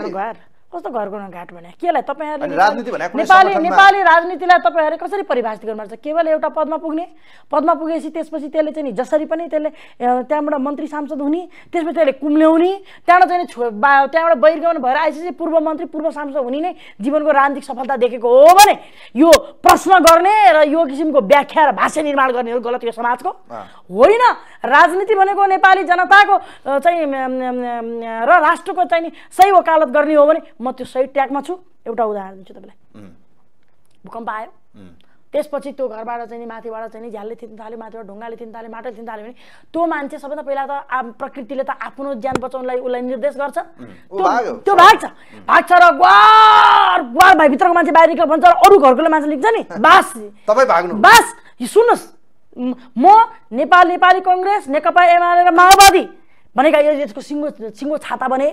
कस्तो घरको घाट भने केलाई तपाईँहरूले नेपाली नेपाली राजनीतिलाई तपाईँहरूले कसरी परिभाषित गर्नुहुन्छ केवल एउटा पदमा पुग्ने पदमा पुगेपछि त्यसपछि त्यसले चाहिँ जसरी पनि त्यसले त्यहाँबाट मन्त्री सांसद हुने त्यसपछि त्यसले कुम्ल्याउने त्यहाँबाट चाहिँ छो त्यहाँबाट बहिर्गमन भएर आएपछि पूर्व मन्त्री पूर्व सांसद हुने नै जीवनको राजनीतिक सफलता देखेको हो भने यो प्रश्न गर्ने र यो किसिमको व्याख्या र भाषा निर्माण गर्नेहरू गलत यो समाजको होइन राजनीति भनेको नेपाली जनताको चाहिँ र राष्ट्रको चाहिँ सही वकालत गर्ने हो भने म त्यो सही ट्र्याकमा छु एउटा उदाहरण दिन्छु तपाईँलाई भूकम्प आयो त्यसपछि त्यो घरबाट चाहिँ नि माथिबाट चाहिँ नि झ्यालले थिन थाल्यो माथिबाट ढुङ्गाले थिन थाल्यो माटोले थिन थाल्यो भने त्यो मान्छे सबैभन्दा पहिला त प्रकृतिले त आफ्नो ज्यान बचाउनलाई उसलाई निर्देश गर्छ त्यो त्यो भाग्छ भाग्छ र ग्वार ग्वार भाइ भित्रको मान्छे बाहिर निक्ल भन्छ र अरू घरको मान्छे निक्छ नि बास भाग्नु बास सुन्नुहोस् म नेपाल नेपाली कङ्ग्रेस नेकपा एमाले र माओवादी भनेका यो यसको सिङ्गो सिङ्गो छाता बने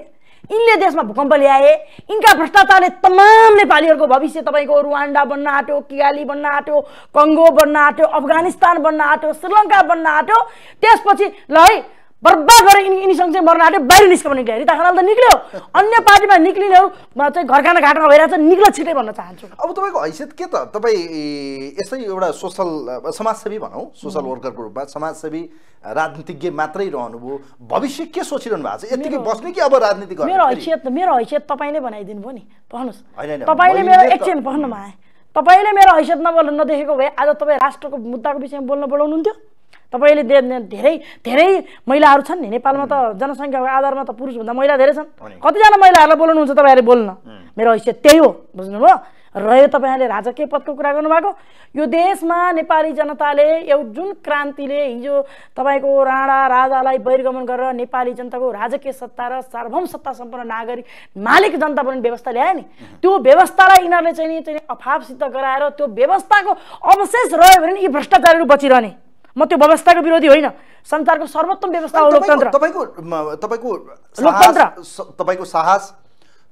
यिनले देशमा भूकम्प ल्याए यिनका भ्रष्टाचारले तमाम नेपालीहरूको भविष्य तपाईँको रुवान्डा बन्न आँट्यो किगाली बन्न आँट्यो कङ्गो बन्न आँट्यो अफगानिस्तान बन्न आँट्यो श्रीलङ्का बन्न आँट्यो त्यसपछि ल है बर्बाद गरेर यिनी यिनीसँग चाहिँ मर्न आँट्यो बाहिर निस्क्यो भने हेरी त निक्ल्यो अन्य पार्टीमा निक्लिनेहरू चाहिँ घरखाना घाटमा भइरहेको छ निक्ल छिटै भन्न चाहन्छु अब तपाईँको हैसियत के त तपाईँ यस्तै एउटा सोसल समाजसेवी भनौँ सोसल वर्करको रूपमा समाजसेवी राजनीतिज्ञ मात्रै रहनुभयो भविष्य के सोचिरहनु भएको छ यतिकै बस्ने कि अब राजनीति मेरो हैसियत मेरो हैसियत तपाईँले बनाइदिनु भयो नि पढ्नुहोस् तपाईँले मेरो एकछिन पढ्नुमा तपाईँले मेरो हैसियत नबोल्नु नदेखेको भए आज तपाईँ राष्ट्रको मुद्दाको विषयमा बोल्न बोलाउनुहुन्थ्यो तपाईँले धेरै धेरै महिलाहरू छन् नि नेपालमा त जनसङ्ख्याको आधारमा त पुरुषभन्दा महिला धेरै छन् कतिजना महिलाहरूलाई बोल्नुहुन्छ तपाईँहरूले बोल्न मेरो हैसियत त्यही हो बुझ्नुभयो रह्यो तपाईँहरूले राजकीय पदको कुरा गर्नुभएको यो देशमा नेपाली जनताले एउटा जुन क्रान्तिले हिजो तपाईँको राणा राजालाई बहिर्गमन गरेर नेपाली जनताको राजकीय सत्ता र सार्वभौम सत्ता सम्पन्न नागरिक मालिक जनता पनि व्यवस्था ल्यायो नि त्यो व्यवस्थालाई यिनीहरूले चाहिँ नि चाहिँ अभाव सिद्ध गराएर त्यो व्यवस्थाको अवशेष रह्यो भने यी भ्रष्टाचारहरू बचिरहने म त्यो व्यवस्थाको विरोधी होइन संसारको सर्वोत्तम व्यवस्था हो लोकतन्त्र तपाईँको तपाईँको लोकतन्त्र तपाईँको साहस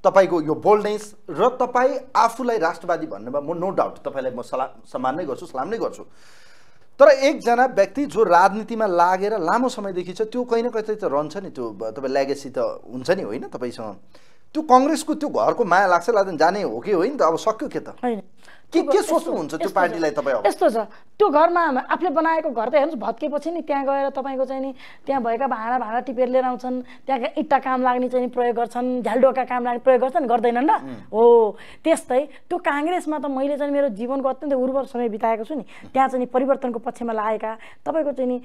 तपाईँको यो बोल्डनेस र तपाईँ आफूलाई राष्ट्रवादी भन्नुभयो म नो डाउट तपाईँलाई म सलाम सम्मान नै गर्छु सलाम नै गर्छु तर एकजना व्यक्ति जो राजनीतिमा लागेर लामो समयदेखि छ त्यो कहीँ न कहीँ त रहन्छ नि त्यो तपाईँ ल्यागेसी त हुन्छ नि होइन तपाईँसँग त्यो कङ्ग्रेसको त्यो घरको माया लाग्छ लाग्दैन जाने हो कि होइन त अब सक्यो के त के के सोच्नुहुन्छ त्यो पार्टीलाई तपाईँ यस्तो छ त्यो घरमा आफूले बनाएको घर त हेर्नुहोस् भत्केपछि नि त्यहाँ गएर तपाईँको चाहिँ नि त्यहाँ भएका भाँडा भाँडा टिपेर लिएर आउँछन् त्यहाँका इट्टा काम लाग्ने चाहिँ प्रयोग गर्छन् झ्यालडोका काम लाग्ने प्रयोग गर्छन् गर्दैनन् र हो त्यस्तै त्यो काङ्ग्रेसमा त मैले चाहिँ मेरो जीवनको अत्यन्त उर्वर समय बिताएको छु नि त्यहाँ चाहिँ परिवर्तनको पक्षमा लागेका तपाईँको चाहिँ नि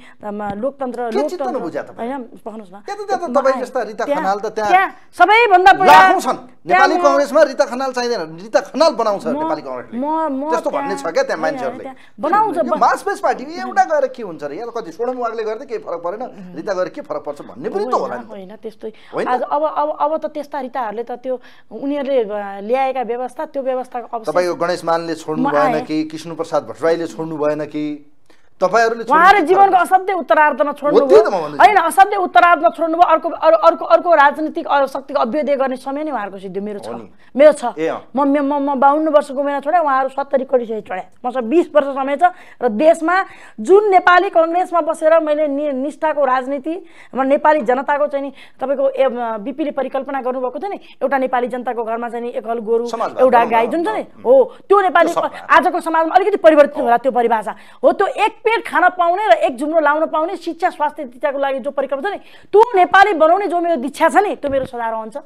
लोकतन्त्र लोकतन्त्र होइन सबैभन्दा एउटा रिता गएर के फरक पर्छ भन्ने पनि अब त त्यस्ता रिताहरूले त त्यो उनीहरूले ल्याएका व्यवस्था त्यो व्यवस्थाको तपाईँको गणेश मानले छोड्नु भएन कि कृष्ण प्रसाद भट्टराईले छोड्नु भएन कि तपाईँहरूले उहाँहरू जीवनको असाध्य उत्तरार्धमा छोड्नुभयो होइन असाध्य उत्तरार्धमा छोड्नुभयो अर्को अर्को अर्को राजनीतिक शक्तिको अभ्युदय गर्ने समय नै उहाँहरूको सिद्धि मेरो छ मेरो छ म म म बाहन्न वर्षको उमेर छोडेँ उहाँहरू सत्तरी कोटी सय छोडेँ मसँग बिस वर्ष समय छ र देशमा जुन नेपाली कङ्ग्रेसमा बसेर मैले नि निष्ठाको राजनीति नेपाली जनताको चाहिँ नि तपाईँको बिपीले परिकल्पना गर्नुभएको थियो नि एउटा नेपाली जनताको घरमा चाहिँ नि एकल गोरु एउटा गाई जुन छ नि हो त्यो नेपाली आजको समाजमा अलिकति परिवर्तित होला त्यो परिभाषा हो त्यो एक पेट खान पाउने र एक झुम्रो लाउन पाउने शिक्षा स्वास्थ्य शिक्षाको लागि जो परिक्रमा छ नि त्यो नेपाली बनाउने जो मेरो दीक्षा छ नि त्यो मेरो सदा रहन्छ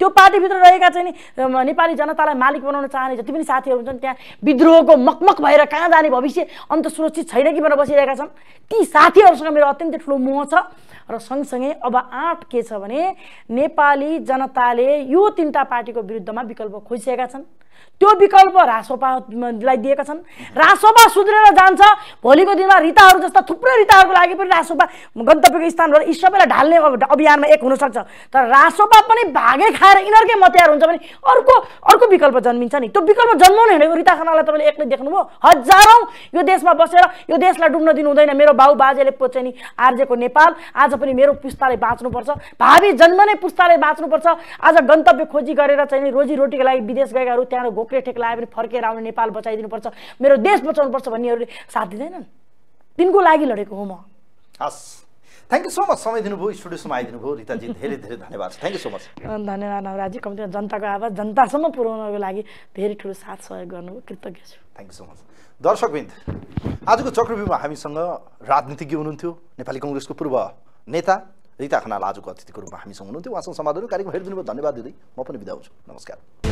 त्यो पार्टीभित्र रहेका चाहिँ नि नेपाली जनतालाई मालिक बनाउन चाहने जति पनि साथीहरू हुन्छन् त्यहाँ विद्रोहको मकमक भएर कहाँ जाने भविष्य अन्त सुरक्षित छैन कि भनेर बसिरहेका छन् ती साथीहरूसँग मेरो अत्यन्तै ठुलो मोह छ र सँगसँगै अब आँट के छ भने नेपाली जनताले यो तिनवटा पार्टीको विरुद्धमा विकल्प खोजिसकेका छन् त्यो विकल्प रासोपालाई दिएका छन् रासोपा सुध्रेर जान्छ भोलिको दिनमा रिताहरू जस्ता थुप्रै रिताहरूको लागि पनि रासोपा गन्तव्यको स्थानबाट यी सबैलाई ढाल्ने अभियानमा एक हुनसक्छ तर रासोपा पनि भागे खाएर यिनीहरूकै मतयार हुन्छ भने अर्को अर्को विकल्प जन्मिन्छ नि त्यो विकल्प जन्माउने भनेको रिता खानालाई तपाईँले एक्लै देख्नुभयो हजारौँ यो देशमा बसेर यो देशलाई डुब्न दिनु हुँदैन मेरो बाउ बाजेले नि आर्जेको नेपाल आज पनि मेरो पुस्ताले बाँच्नुपर्छ भावी जन्म नै पुस्ताले बाँच्नुपर्छ आज गन्तव्य खोजी गरेर चाहिँ रोजीरोटीको लागि विदेश गएकाहरू त्यहाँबाट भोक्रे ठेक लगायो फर्केर आउने नेपाल बचाइदिनुपर्छ मेरो देश बचाउनुपर्छ भन्नेहरूले साथ दिँदैनन् तिनको लागि लडेको हो म हस् थ्याङ्क यू सो मच समय दिनुभयो स्टुडियोसम्म आइदिनु भयो रिताजी धेरै धेरै धन्यवाद थ्याङ्क यू सो मच धन्यवाद नवराजी कम्तीमा जनताको आवाज जनतासम्म पुर्याउनको लागि धेरै ठुलो साथ सहयोग गर्नु कृतज्ञ छु थ्याङ्क यू सो मच दर्शकविन्द आजको चक्रव्यूमा हामीसँग राजनीतिज्ञ हुनुहुन्थ्यो नेपाली कङ्ग्रेसको पूर्व नेता रिता खनाल आजको अतिथिको रूपमा हामीसँग हुनुहुन्थ्यो उहाँसँग समाधान कार्यक्रम हेरिदिनु भयो धन्यवाद दिँदै म पनि बिदा हुन्छु नमस्कार